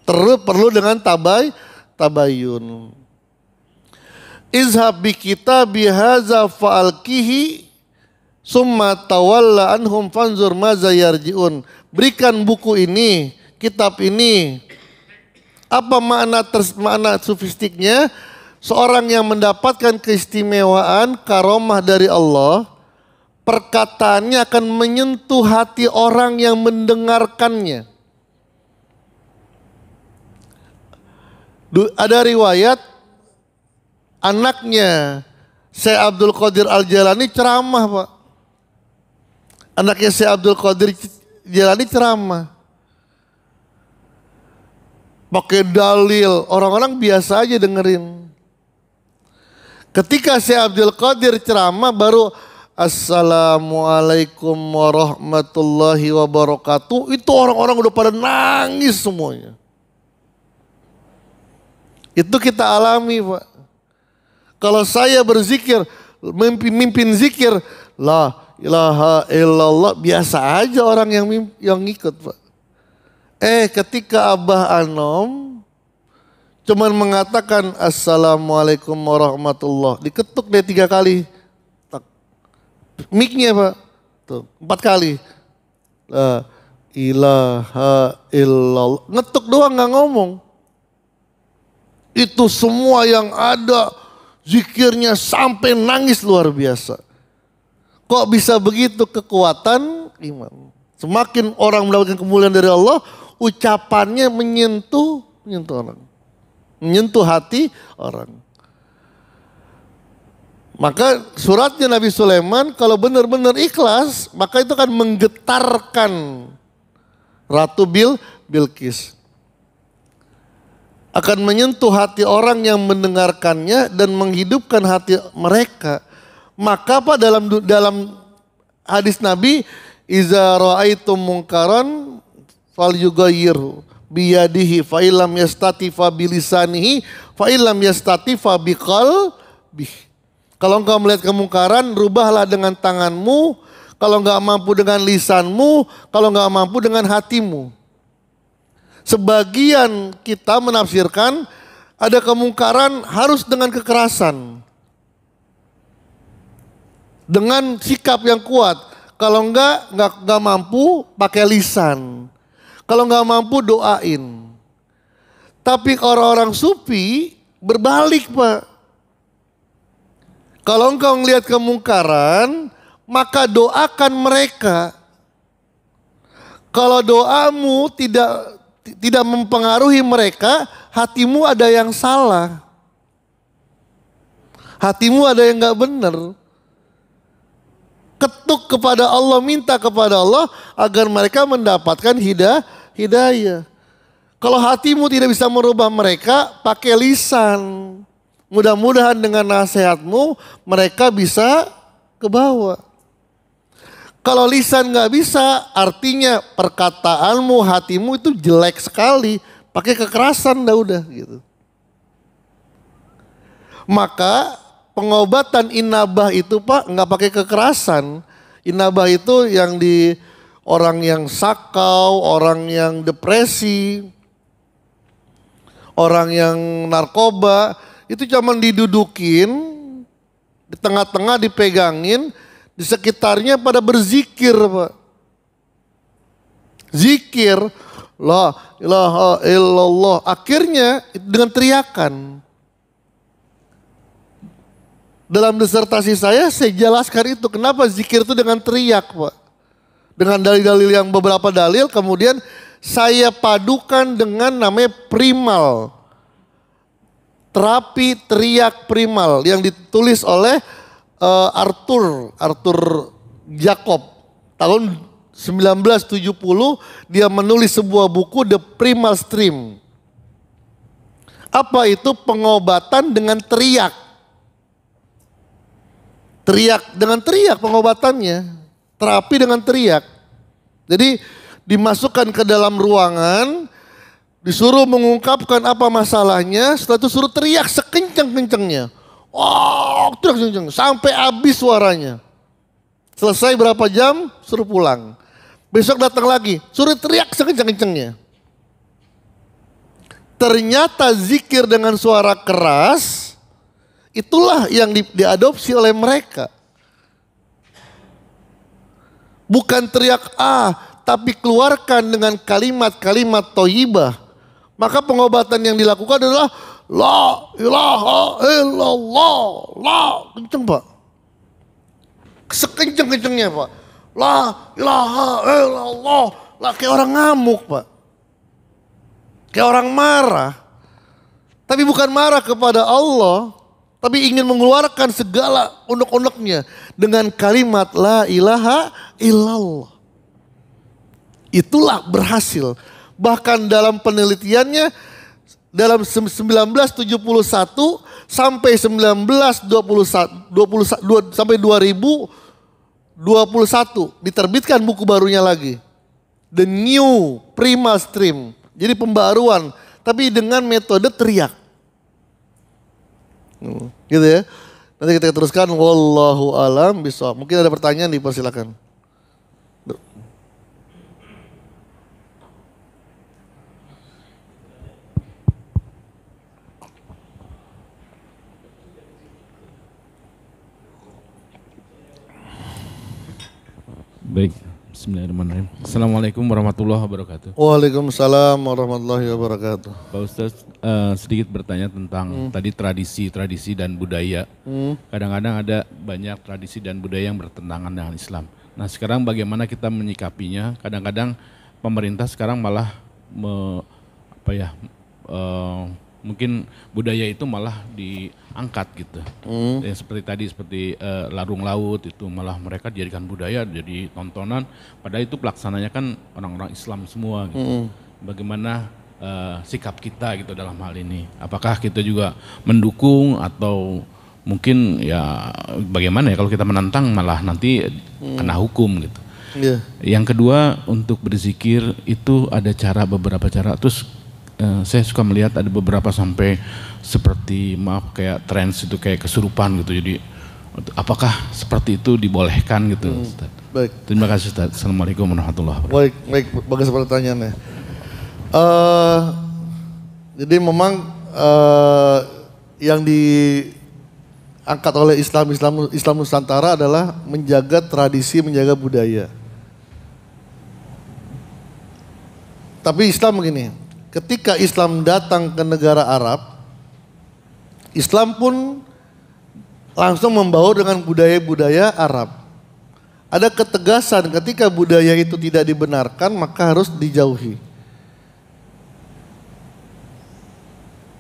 S1: Terus perlu dengan tabai tabayun. Izhab bi kita bihaza fa'alkihi summa tawalla anhum fanzur maza yarji'un. Berikan buku ini, kitab ini. Apa makna ters, makna sufistiknya? Seorang yang mendapatkan keistimewaan karomah dari Allah, perkataannya akan menyentuh hati orang yang mendengarkannya. Ada riwayat anaknya Syekh Abdul Qadir Al-Jalani ceramah, Pak. Anaknya Syekh Abdul Qadir Jalani ceramah. Pakai dalil, orang-orang biasa aja dengerin. Ketika Syekh Abdul Qadir ceramah baru Assalamualaikum warahmatullahi wabarakatuh. Itu orang-orang udah pada nangis semuanya. Itu kita alami, Pak. Kalau saya berzikir, mimpin, mimpin zikir, la ilaha illallah, biasa aja orang yang yang ngikut, Pak. Eh, ketika Abah Anom cuman mengatakan Assalamualaikum warahmatullah, diketuk dia tiga kali miknya Pak. Tuh, empat kali. La ilaha illallah. Ngetuk doang nggak ngomong. Itu semua yang ada zikirnya sampai nangis luar biasa. Kok bisa begitu kekuatan iman? Semakin orang mendapatkan kemuliaan dari Allah, ucapannya menyentuh menyentuh orang. Menyentuh hati orang. Maka suratnya Nabi Sulaiman kalau benar-benar ikhlas, maka itu akan menggetarkan Ratu Bil Bilqis. Akan menyentuh hati orang yang mendengarkannya dan menghidupkan hati mereka. Maka apa dalam dalam hadis Nabi, "Iza ra'aitum mungkaran falyughayyirhu biyadihi fa'ilam yastati fa bilisanihi fa'ilam yastati fa bih. Kalau engkau melihat kemungkaran, rubahlah dengan tanganmu. Kalau enggak mampu dengan lisanmu, kalau enggak mampu dengan hatimu. Sebagian kita menafsirkan ada kemungkaran harus dengan kekerasan. Dengan sikap yang kuat. Kalau enggak, enggak, enggak mampu pakai lisan. Kalau enggak mampu doain. Tapi orang-orang supi berbalik pak. Kalau engkau melihat kemungkaran, maka doakan mereka. Kalau doamu tidak tidak mempengaruhi mereka, hatimu ada yang salah. Hatimu ada yang nggak benar. Ketuk kepada Allah, minta kepada Allah agar mereka mendapatkan hidayah. hidayah. Kalau hatimu tidak bisa merubah mereka, pakai lisan. Mudah-mudahan dengan nasihatmu mereka bisa ke bawah. Kalau lisan nggak bisa, artinya perkataanmu, hatimu itu jelek sekali. Pakai kekerasan dah udah gitu. Maka pengobatan inabah itu pak nggak pakai kekerasan. Inabah itu yang di orang yang sakau, orang yang depresi, orang yang narkoba, itu zaman didudukin, di tengah-tengah dipegangin, di sekitarnya pada berzikir Pak. Zikir, la ilaha illallah. Akhirnya dengan teriakan. Dalam disertasi saya, saya jelaskan itu. Kenapa zikir itu dengan teriak Pak. Dengan dalil-dalil yang beberapa dalil, kemudian saya padukan dengan namanya primal terapi teriak primal yang ditulis oleh uh, Arthur Arthur Jacob tahun 1970 dia menulis sebuah buku The Primal Stream. Apa itu pengobatan dengan teriak? Teriak dengan teriak pengobatannya, terapi dengan teriak. Jadi dimasukkan ke dalam ruangan Disuruh mengungkapkan apa masalahnya, setelah itu suruh teriak sekencang-kencangnya. Oh, teriak kencang sampai habis suaranya. Selesai berapa jam, suruh pulang. Besok datang lagi, suruh teriak sekencang-kencangnya. Ternyata zikir dengan suara keras, itulah yang di, diadopsi oleh mereka. Bukan teriak A, ah, tapi keluarkan dengan kalimat-kalimat toyibah maka pengobatan yang dilakukan adalah La ilaha illallah. La kenceng pak. Sekenceng-kencengnya pak.
S2: La ilaha illallah.
S1: la kayak orang ngamuk pak. Kayak orang marah. Tapi bukan marah kepada Allah. Tapi ingin mengeluarkan segala unek-uneknya. Dengan kalimat la ilaha illallah. Itulah berhasil. Bahkan dalam penelitiannya dalam 1971 sampai 1921 sampai 2021 diterbitkan buku barunya lagi. The New prima Stream. Jadi pembaruan tapi dengan metode teriak. Gitu ya. Nanti kita teruskan wallahu alam bisa. Mungkin ada pertanyaan dipersilakan.
S2: Baik, Bismillahirrahmanirrahim. Assalamualaikum warahmatullahi wabarakatuh.
S1: Waalaikumsalam warahmatullahi wabarakatuh. Pak Ustaz
S2: uh, sedikit bertanya tentang hmm. tadi tradisi, tradisi dan budaya. kadang hmm. Kadang-kadang ada banyak tradisi dan budaya yang bertentangan dengan Islam. Nah sekarang bagaimana kita menyikapinya? Kadang-kadang pemerintah sekarang malah me, apa ya? Uh, mungkin budaya itu malah diangkat gitu. Hmm. Ya, seperti tadi seperti uh, larung laut itu malah mereka dijadikan budaya jadi tontonan. Padahal itu pelaksananya kan orang-orang Islam semua. Gitu. Hmm. Bagaimana uh, sikap kita gitu dalam hal ini? Apakah kita juga mendukung atau mungkin ya bagaimana ya kalau kita menantang malah nanti hmm. kena hukum gitu. Yeah. Yang kedua untuk berzikir itu ada cara beberapa cara. Terus Eh, saya suka melihat ada beberapa sampai seperti maaf kayak tren itu kayak kesurupan gitu. Jadi apakah seperti itu dibolehkan gitu? Hmm. Baik. Terima kasih Ustaz. Assalamualaikum warahmatullahi
S1: wabarakatuh. Baik, baik. Bagus pertanyaannya. Uh, jadi memang uh, yang diangkat oleh Islam Islam Islam Nusantara adalah menjaga tradisi, menjaga budaya. Tapi Islam begini, ketika Islam datang ke negara Arab, Islam pun langsung membawa dengan budaya-budaya Arab. Ada ketegasan ketika budaya itu tidak dibenarkan maka harus dijauhi.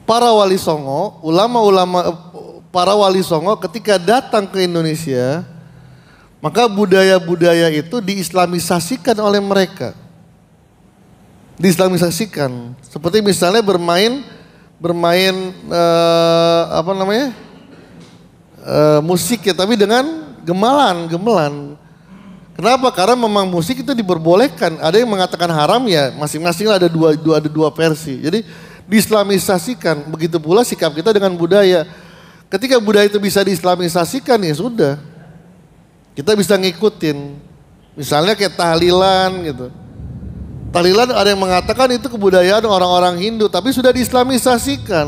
S1: Para wali songo, ulama-ulama para wali songo ketika datang ke Indonesia, maka budaya-budaya itu diislamisasikan oleh mereka diislamisasikan. Seperti misalnya bermain bermain uh, apa namanya uh, musik ya, tapi dengan gemelan, gemelan. Kenapa? Karena memang musik itu diperbolehkan. Ada yang mengatakan haram ya, masing-masing ada dua, dua ada dua versi. Jadi diislamisasikan. Begitu pula sikap kita dengan budaya. Ketika budaya itu bisa diislamisasikan ya sudah. Kita bisa ngikutin. Misalnya kayak tahlilan gitu Talilan ada yang mengatakan itu kebudayaan orang-orang Hindu, tapi sudah diislamisasikan.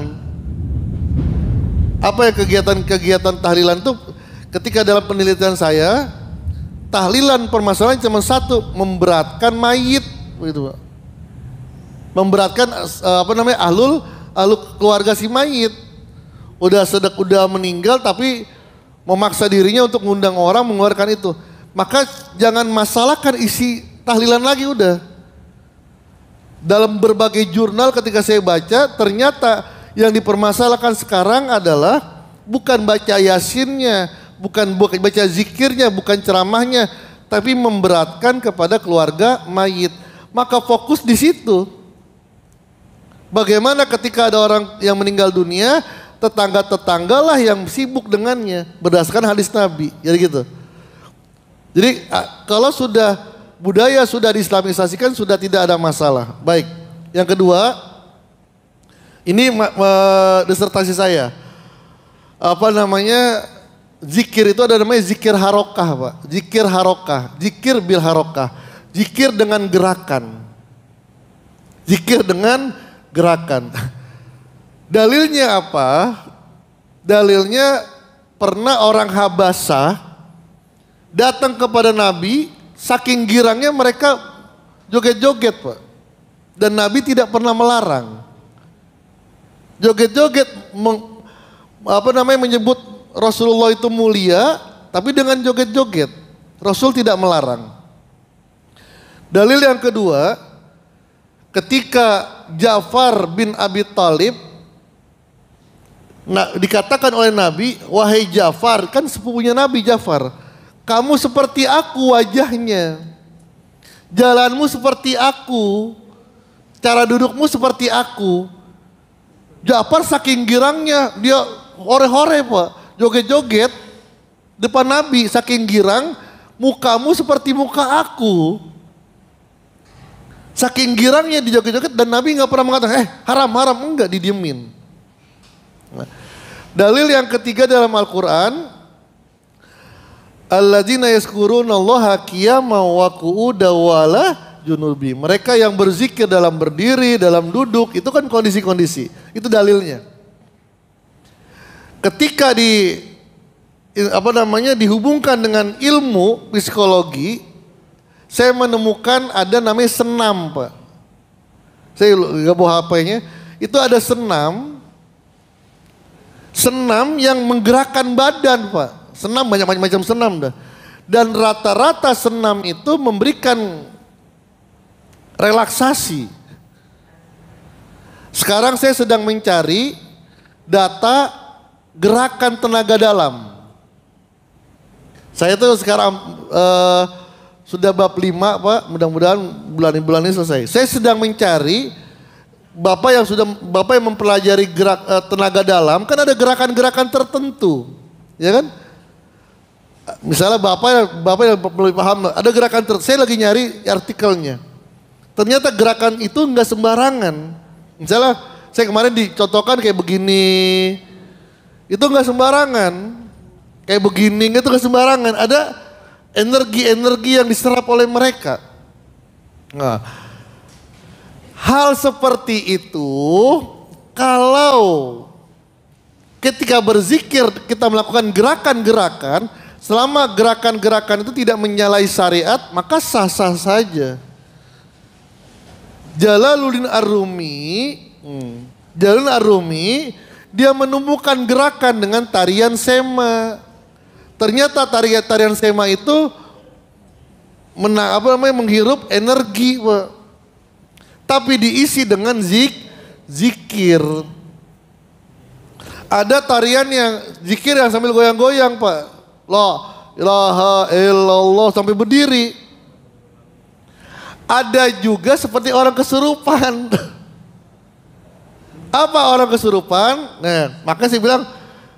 S1: Apa ya kegiatan-kegiatan tahlilan itu? Ketika dalam penelitian saya, tahlilan permasalahan cuma satu, memberatkan mayit, begitu, Memberatkan eh, apa namanya? ahlul ahlul keluarga si mayit. Udah sedek udah meninggal tapi memaksa dirinya untuk mengundang orang mengeluarkan itu. Maka jangan masalahkan isi tahlilan lagi udah dalam berbagai jurnal ketika saya baca ternyata yang dipermasalahkan sekarang adalah bukan baca yasinnya, bukan baca zikirnya, bukan ceramahnya, tapi memberatkan kepada keluarga mayit. Maka fokus di situ. Bagaimana ketika ada orang yang meninggal dunia, tetangga tetanggalah yang sibuk dengannya berdasarkan hadis Nabi. Jadi gitu. Jadi kalau sudah budaya sudah diislamisasikan sudah tidak ada masalah. Baik. Yang kedua, ini disertasi saya. Apa namanya? Zikir itu ada namanya zikir harokah, Pak. Zikir harokah, zikir bil harokah. Zikir dengan gerakan. Zikir dengan gerakan. Dalilnya apa? Dalilnya pernah orang habasa datang kepada Nabi Saking girangnya mereka joget-joget Pak. Dan Nabi tidak pernah melarang. Joget-joget meng, apa namanya menyebut Rasulullah itu mulia tapi dengan joget-joget. Rasul tidak melarang. Dalil yang kedua, ketika Ja'far bin Abi Talib nah, dikatakan oleh Nabi, wahai Ja'far, kan sepupunya Nabi Ja'far. Kamu seperti aku wajahnya. Jalanmu seperti aku. Cara dudukmu seperti aku. Jafar saking girangnya dia hore-hore pak. Joget-joget. Depan Nabi saking girang. Mukamu seperti muka aku. Saking girangnya dijoget-joget dan Nabi nggak pernah mengatakan, eh haram, haram. Enggak, didiemin. Nah, dalil yang ketiga dalam Al-Quran, Alladzina yaskuruna Allah qiyaman wa qu'udan wala junubi. Mereka yang berzikir dalam berdiri, dalam duduk, itu kan kondisi-kondisi. Itu dalilnya. Ketika di apa namanya dihubungkan dengan ilmu psikologi, saya menemukan ada namanya senam, Pak. Saya bawa HP-nya. Itu ada senam. Senam yang menggerakkan badan, Pak. Senam banyak macam macam senam dah. Dan rata-rata senam itu memberikan relaksasi. Sekarang saya sedang mencari data gerakan tenaga dalam. Saya tuh sekarang uh, sudah bab lima Pak, mudah-mudahan bulan ini bulan ini selesai. Saya sedang mencari Bapak yang sudah Bapak yang mempelajari gerak eh, tenaga dalam kan ada gerakan-gerakan tertentu, ya kan? misalnya bapak bapak yang belum paham ada gerakan ter saya lagi nyari artikelnya ternyata gerakan itu nggak sembarangan misalnya saya kemarin dicontohkan kayak begini itu nggak sembarangan kayak begini itu nggak sembarangan ada energi-energi yang diserap oleh mereka nah, hal seperti itu kalau ketika berzikir kita melakukan gerakan-gerakan Selama gerakan-gerakan itu tidak menyalahi syariat, maka sah-sah saja. Jalaluddin Arumi, hmm, Jalaluddin Arumi, dia menumbuhkan gerakan dengan tarian sema. Ternyata tarian tarian sema itu mena, apa namanya menghirup energi, Pak. Tapi diisi dengan zik, zikir. Ada tarian yang zikir yang sambil goyang-goyang, Pak La ilaha illallah sampai berdiri. Ada juga seperti orang kesurupan. Apa orang kesurupan? Nah, maka saya bilang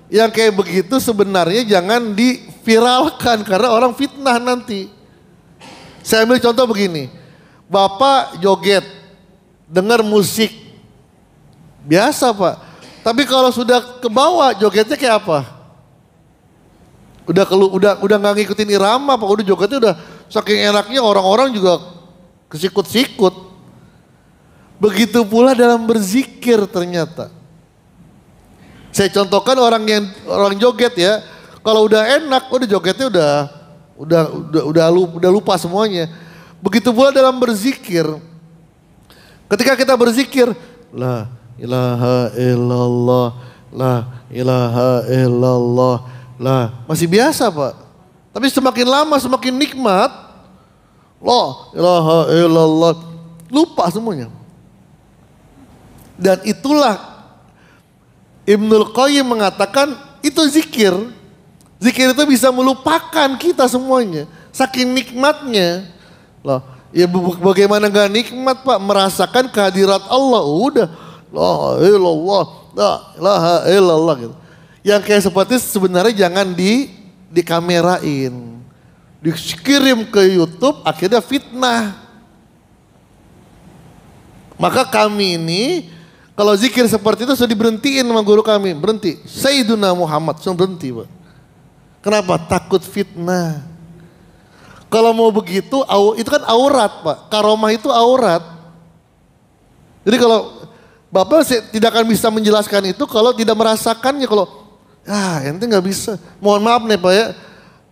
S1: yang kayak begitu sebenarnya jangan diviralkan karena orang fitnah nanti. Saya ambil contoh begini. Bapak joget, dengar musik. Biasa, Pak. Tapi kalau sudah ke bawah jogetnya kayak apa? udah kelu udah udah nggak ngikutin irama pak udah jogetnya udah saking enaknya orang-orang juga kesikut-sikut begitu pula dalam berzikir ternyata saya contohkan orang yang orang joget ya kalau udah enak udah jogetnya udah udah udah udah lupa, udah lupa semuanya begitu pula dalam berzikir ketika kita berzikir la ilaha illallah la ilaha illallah lah, masih biasa Pak. Tapi semakin lama semakin nikmat. Loh, ilaha illallah. Lupa semuanya. Dan itulah Ibnul Qayyim mengatakan itu zikir. Zikir itu bisa melupakan kita semuanya. Saking nikmatnya. Loh, ya bagaimana gak nikmat Pak merasakan kehadirat Allah. Udah, loh ilaha illallah, la ilaha illallah gitu. Yang kayak seperti sebenarnya jangan di dikamerain. Dikirim ke YouTube akhirnya fitnah. Maka kami ini kalau zikir seperti itu sudah diberhentiin sama guru kami. Berhenti. Sayyiduna Muhammad. Sudah berhenti. Pak. Kenapa? Takut fitnah. Kalau mau begitu, itu kan aurat Pak. Karomah itu aurat. Jadi kalau Bapak tidak akan bisa menjelaskan itu kalau tidak merasakannya. Kalau Ah, ente nggak bisa. Mohon maaf nih Pak ya.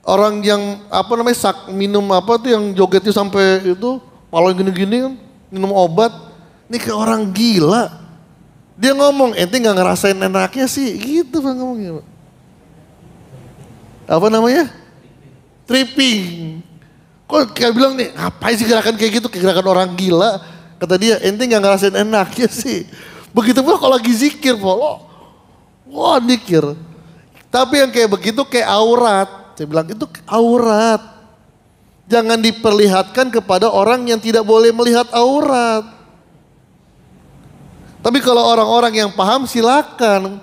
S1: Orang yang apa namanya sak minum apa tuh yang jogetnya sampai itu malah gini-gini kan minum obat. Ini ke orang gila. Dia ngomong, ente nggak ngerasain enaknya sih. Gitu Pak ngomongnya. Pak. Apa namanya? Tripping. Kok kayak bilang nih, ngapain sih gerakan kayak gitu? Kayak gerakan orang gila. Kata dia, ente nggak ngerasain enaknya sih. Begitu pula kalau lagi zikir, Pak. Lo, wah nikir tapi yang kayak begitu kayak aurat. Saya bilang itu aurat. Jangan diperlihatkan kepada orang yang tidak boleh melihat aurat. Tapi kalau orang-orang yang paham silakan.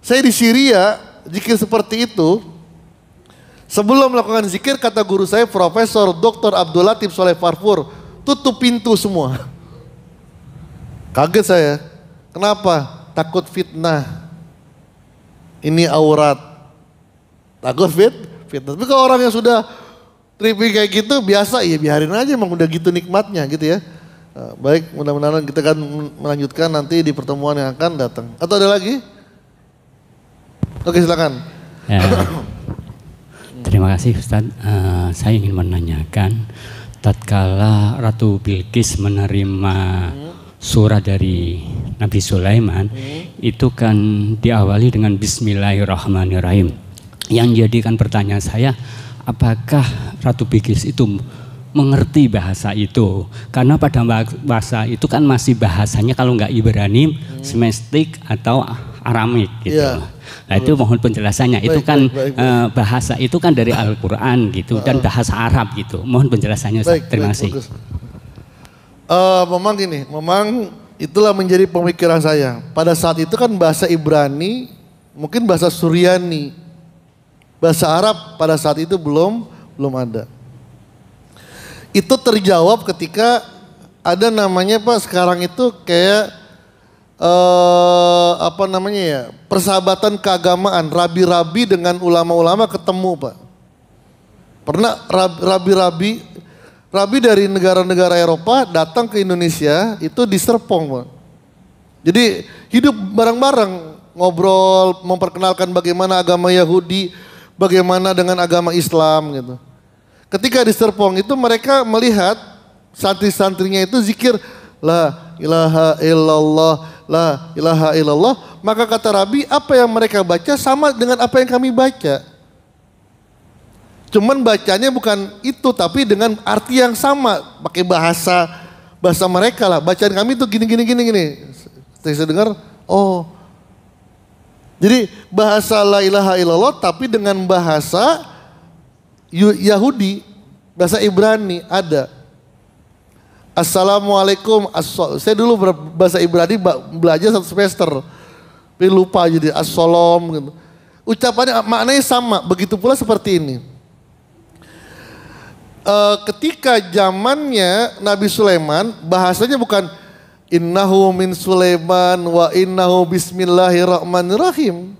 S1: Saya di Syria, zikir seperti itu. Sebelum melakukan zikir, kata guru saya, Profesor Dr. Abdul Latif Soleh Farfur, tutup pintu semua. Kaget saya. Kenapa? Takut fitnah ini aurat. Takut fit, fit. Tapi kalau orang yang sudah tripping kayak gitu biasa ya biarin aja emang udah gitu nikmatnya gitu ya. Eh, baik mudah-mudahan kita akan melanjutkan nanti di pertemuan yang akan datang. Atau ada lagi? Oke silakan.
S3: Ya. Terima kasih Ustaz. Uh, saya ingin menanyakan tatkala Ratu Bilqis menerima hmm surah dari Nabi Sulaiman hmm. itu kan diawali dengan Bismillahirrahmanirrahim. Yang jadikan pertanyaan saya, apakah Ratu Bigis itu mengerti bahasa itu? Karena pada bahasa itu kan masih bahasanya kalau nggak Ibrani, hmm. Semestik atau Aramik gitu. Ya. Nah, itu mohon penjelasannya. Baik, itu kan baik, baik, baik. Eh, bahasa itu kan dari Al-Qur'an gitu dan bahasa Arab gitu. Mohon penjelasannya. Baik, Terima kasih. Bagus
S1: uh, memang gini, memang itulah menjadi pemikiran saya. Pada saat itu kan bahasa Ibrani, mungkin bahasa Suryani, bahasa Arab pada saat itu belum belum ada. Itu terjawab ketika ada namanya Pak sekarang itu kayak eh, apa namanya ya persahabatan keagamaan rabi-rabi dengan ulama-ulama ketemu Pak. Pernah rabi-rabi Rabi dari negara-negara Eropa datang ke Indonesia itu di Serpong, Pak. Jadi hidup bareng-bareng, ngobrol, memperkenalkan bagaimana agama Yahudi, bagaimana dengan agama Islam gitu. Ketika di Serpong itu mereka melihat santri-santrinya itu zikir la ilaha illallah, la ilaha illallah. Maka kata Rabi, apa yang mereka baca sama dengan apa yang kami baca. Cuman bacanya bukan itu tapi dengan arti yang sama pakai bahasa bahasa mereka lah. Bacaan kami itu gini gini gini gini. Saya dengar, oh. Jadi bahasa la ilaha illallah tapi dengan bahasa Yahudi, bahasa Ibrani ada. Assalamualaikum. saya dulu bahasa Ibrani belajar satu semester. Tapi lupa jadi assalam gitu. Ucapannya maknanya sama, begitu pula seperti ini uh, ketika zamannya Nabi Sulaiman bahasanya bukan innahu min Sulaiman wa innahu bismillahirrahmanirrahim.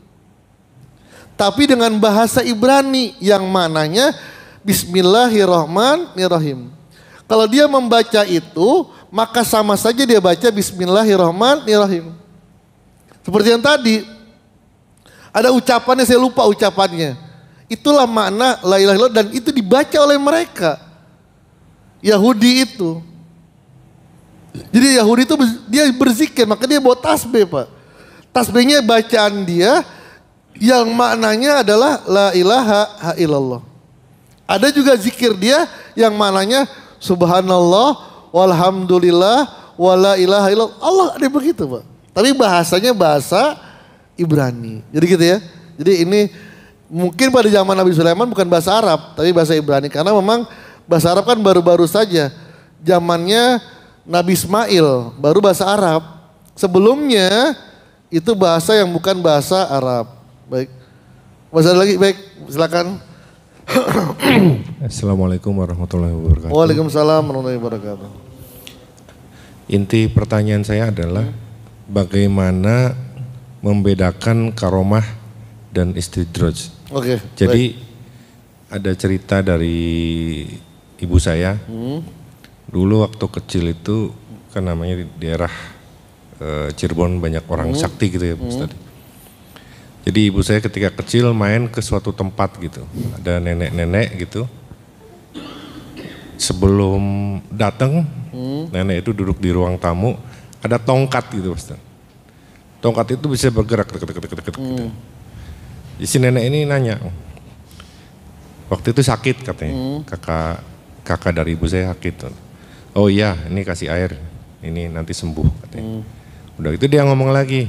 S1: Tapi dengan bahasa Ibrani yang mananya bismillahirrahmanirrahim. Kalau dia membaca itu, maka sama saja dia baca bismillahirrahmanirrahim. Seperti yang tadi, ada ucapannya saya lupa ucapannya. Itulah makna la ilaha illallah dan itu dibaca oleh mereka. Yahudi itu. Jadi Yahudi itu dia berzikir, maka dia bawa tasbih, Pak. Tasbihnya bacaan dia yang maknanya adalah la ilaha illallah. Ada juga zikir dia yang maknanya subhanallah walhamdulillah la ilaha illallah. Allah ada begitu, Pak. Tapi bahasanya bahasa Ibrani. Jadi gitu ya. Jadi ini mungkin pada zaman Nabi Sulaiman bukan bahasa Arab, tapi bahasa Ibrani karena memang bahasa Arab kan baru-baru saja. Zamannya Nabi Ismail baru bahasa Arab. Sebelumnya itu bahasa yang bukan bahasa Arab. Baik. Bahasa lagi baik, silakan.
S3: Assalamualaikum warahmatullahi wabarakatuh.
S1: Waalaikumsalam warahmatullahi wabarakatuh.
S3: Inti pertanyaan saya adalah bagaimana membedakan karomah dan istri Droj. Oke. Okay, Jadi baik. ada cerita dari ibu saya. Hmm. Dulu waktu kecil itu kan namanya di daerah e, Cirebon banyak orang hmm. sakti gitu ya, Pak hmm. Jadi ibu saya ketika kecil main ke suatu tempat gitu. Ada nenek-nenek gitu. Sebelum datang, hmm. nenek itu duduk di ruang tamu, ada tongkat gitu, Pak Tongkat itu bisa bergerak deket-deket gitu. Hmm si nenek ini nanya waktu itu sakit katanya hmm. kakak kakak dari ibu saya sakit oh iya ini kasih air ini nanti sembuh katanya hmm. udah itu dia ngomong lagi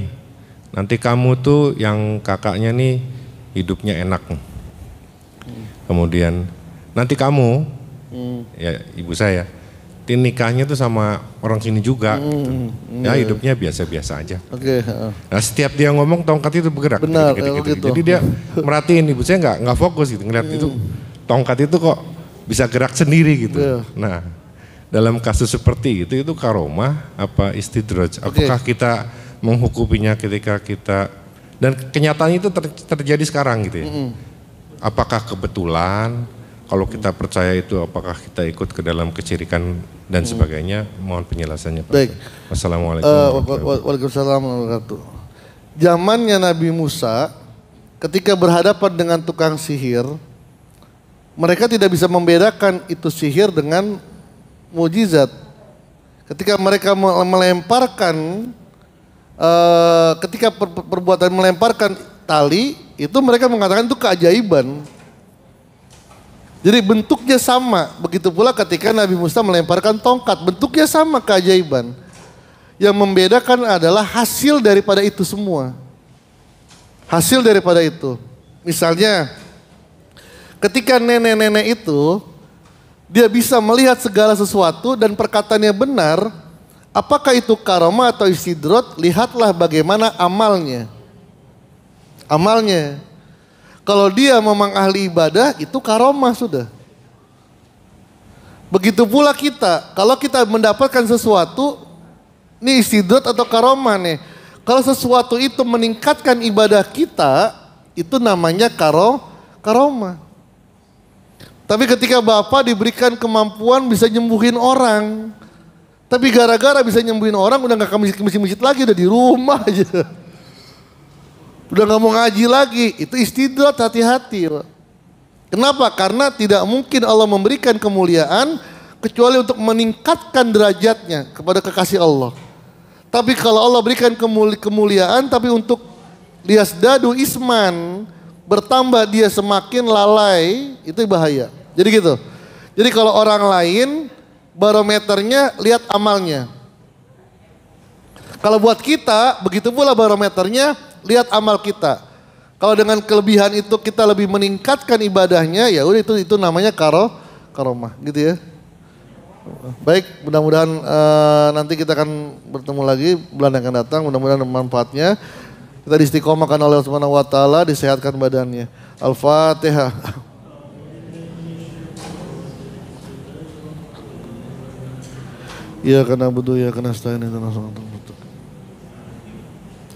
S3: nanti kamu tuh yang kakaknya nih hidupnya enak hmm. kemudian nanti kamu hmm. ya ibu saya tin nikahnya tuh sama orang sini juga hmm, gitu. Hmm. hmm. Ya hidupnya biasa-biasa aja.
S1: Oke. Okay.
S3: Nah setiap dia ngomong tongkat itu bergerak. Benar. Gitu, gitu, gitu. gitu. Jadi dia merhatiin ibu saya nggak nggak fokus gitu ngeliat hmm. itu tongkat itu kok bisa gerak sendiri gitu. Yeah. Nah dalam kasus seperti itu itu karomah apa istidraj? Okay. Apakah kita menghukuminya ketika kita dan kenyataan itu ter, terjadi sekarang gitu ya? Mm -mm. Apakah kebetulan? kalau kita percaya itu apakah kita ikut ke dalam kecirikan dan sebagainya mohon penjelasannya Pak. Baik. Wassalamualaikum uh,
S1: Waalaikumsalam wabarakatuh. Zamannya Nabi Musa ketika berhadapan dengan tukang sihir mereka tidak bisa membedakan itu sihir dengan mujizat. Ketika mereka melemparkan uh, ketika per perbuatan melemparkan tali itu mereka mengatakan itu keajaiban. Jadi bentuknya sama. Begitu pula ketika Nabi Musa melemparkan tongkat, bentuknya sama keajaiban. Yang membedakan adalah hasil daripada itu semua. Hasil daripada itu. Misalnya ketika nenek-nenek itu dia bisa melihat segala sesuatu dan perkataannya benar, apakah itu karoma atau istidrot? Lihatlah bagaimana amalnya. Amalnya kalau dia memang ahli ibadah itu karomah sudah. Begitu pula kita, kalau kita mendapatkan sesuatu, ini istidrat atau karomah nih. Kalau sesuatu itu meningkatkan ibadah kita, itu namanya karo, karomah. Tapi ketika Bapak diberikan kemampuan bisa nyembuhin orang, tapi gara-gara bisa nyembuhin orang udah gak ke masjid-masjid lagi, udah di rumah aja udah nggak mau ngaji lagi, itu istidrat hati-hati. Kenapa? Karena tidak mungkin Allah memberikan kemuliaan kecuali untuk meningkatkan derajatnya kepada kekasih Allah. Tapi kalau Allah berikan kemuli kemuliaan tapi untuk lias dadu isman bertambah dia semakin lalai, itu bahaya. Jadi gitu. Jadi kalau orang lain barometernya lihat amalnya. Kalau buat kita begitu pula barometernya lihat amal kita. Kalau dengan kelebihan itu kita lebih meningkatkan ibadahnya, ya udah itu itu namanya karo karomah, gitu ya. Baik, mudah-mudahan uh, nanti kita akan bertemu lagi bulan yang akan datang. Mudah-mudahan manfaatnya kita diistiqomahkan oleh Allah Subhanahu wa taala, disehatkan badannya. Al-Fatihah. Ya karena butuh ya karena nih itu langsung.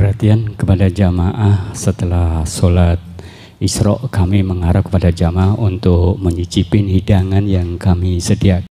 S3: perhatian kepada jamaah setelah sholat Isra kami mengarah kepada jamaah untuk menyicipin hidangan yang kami sediakan.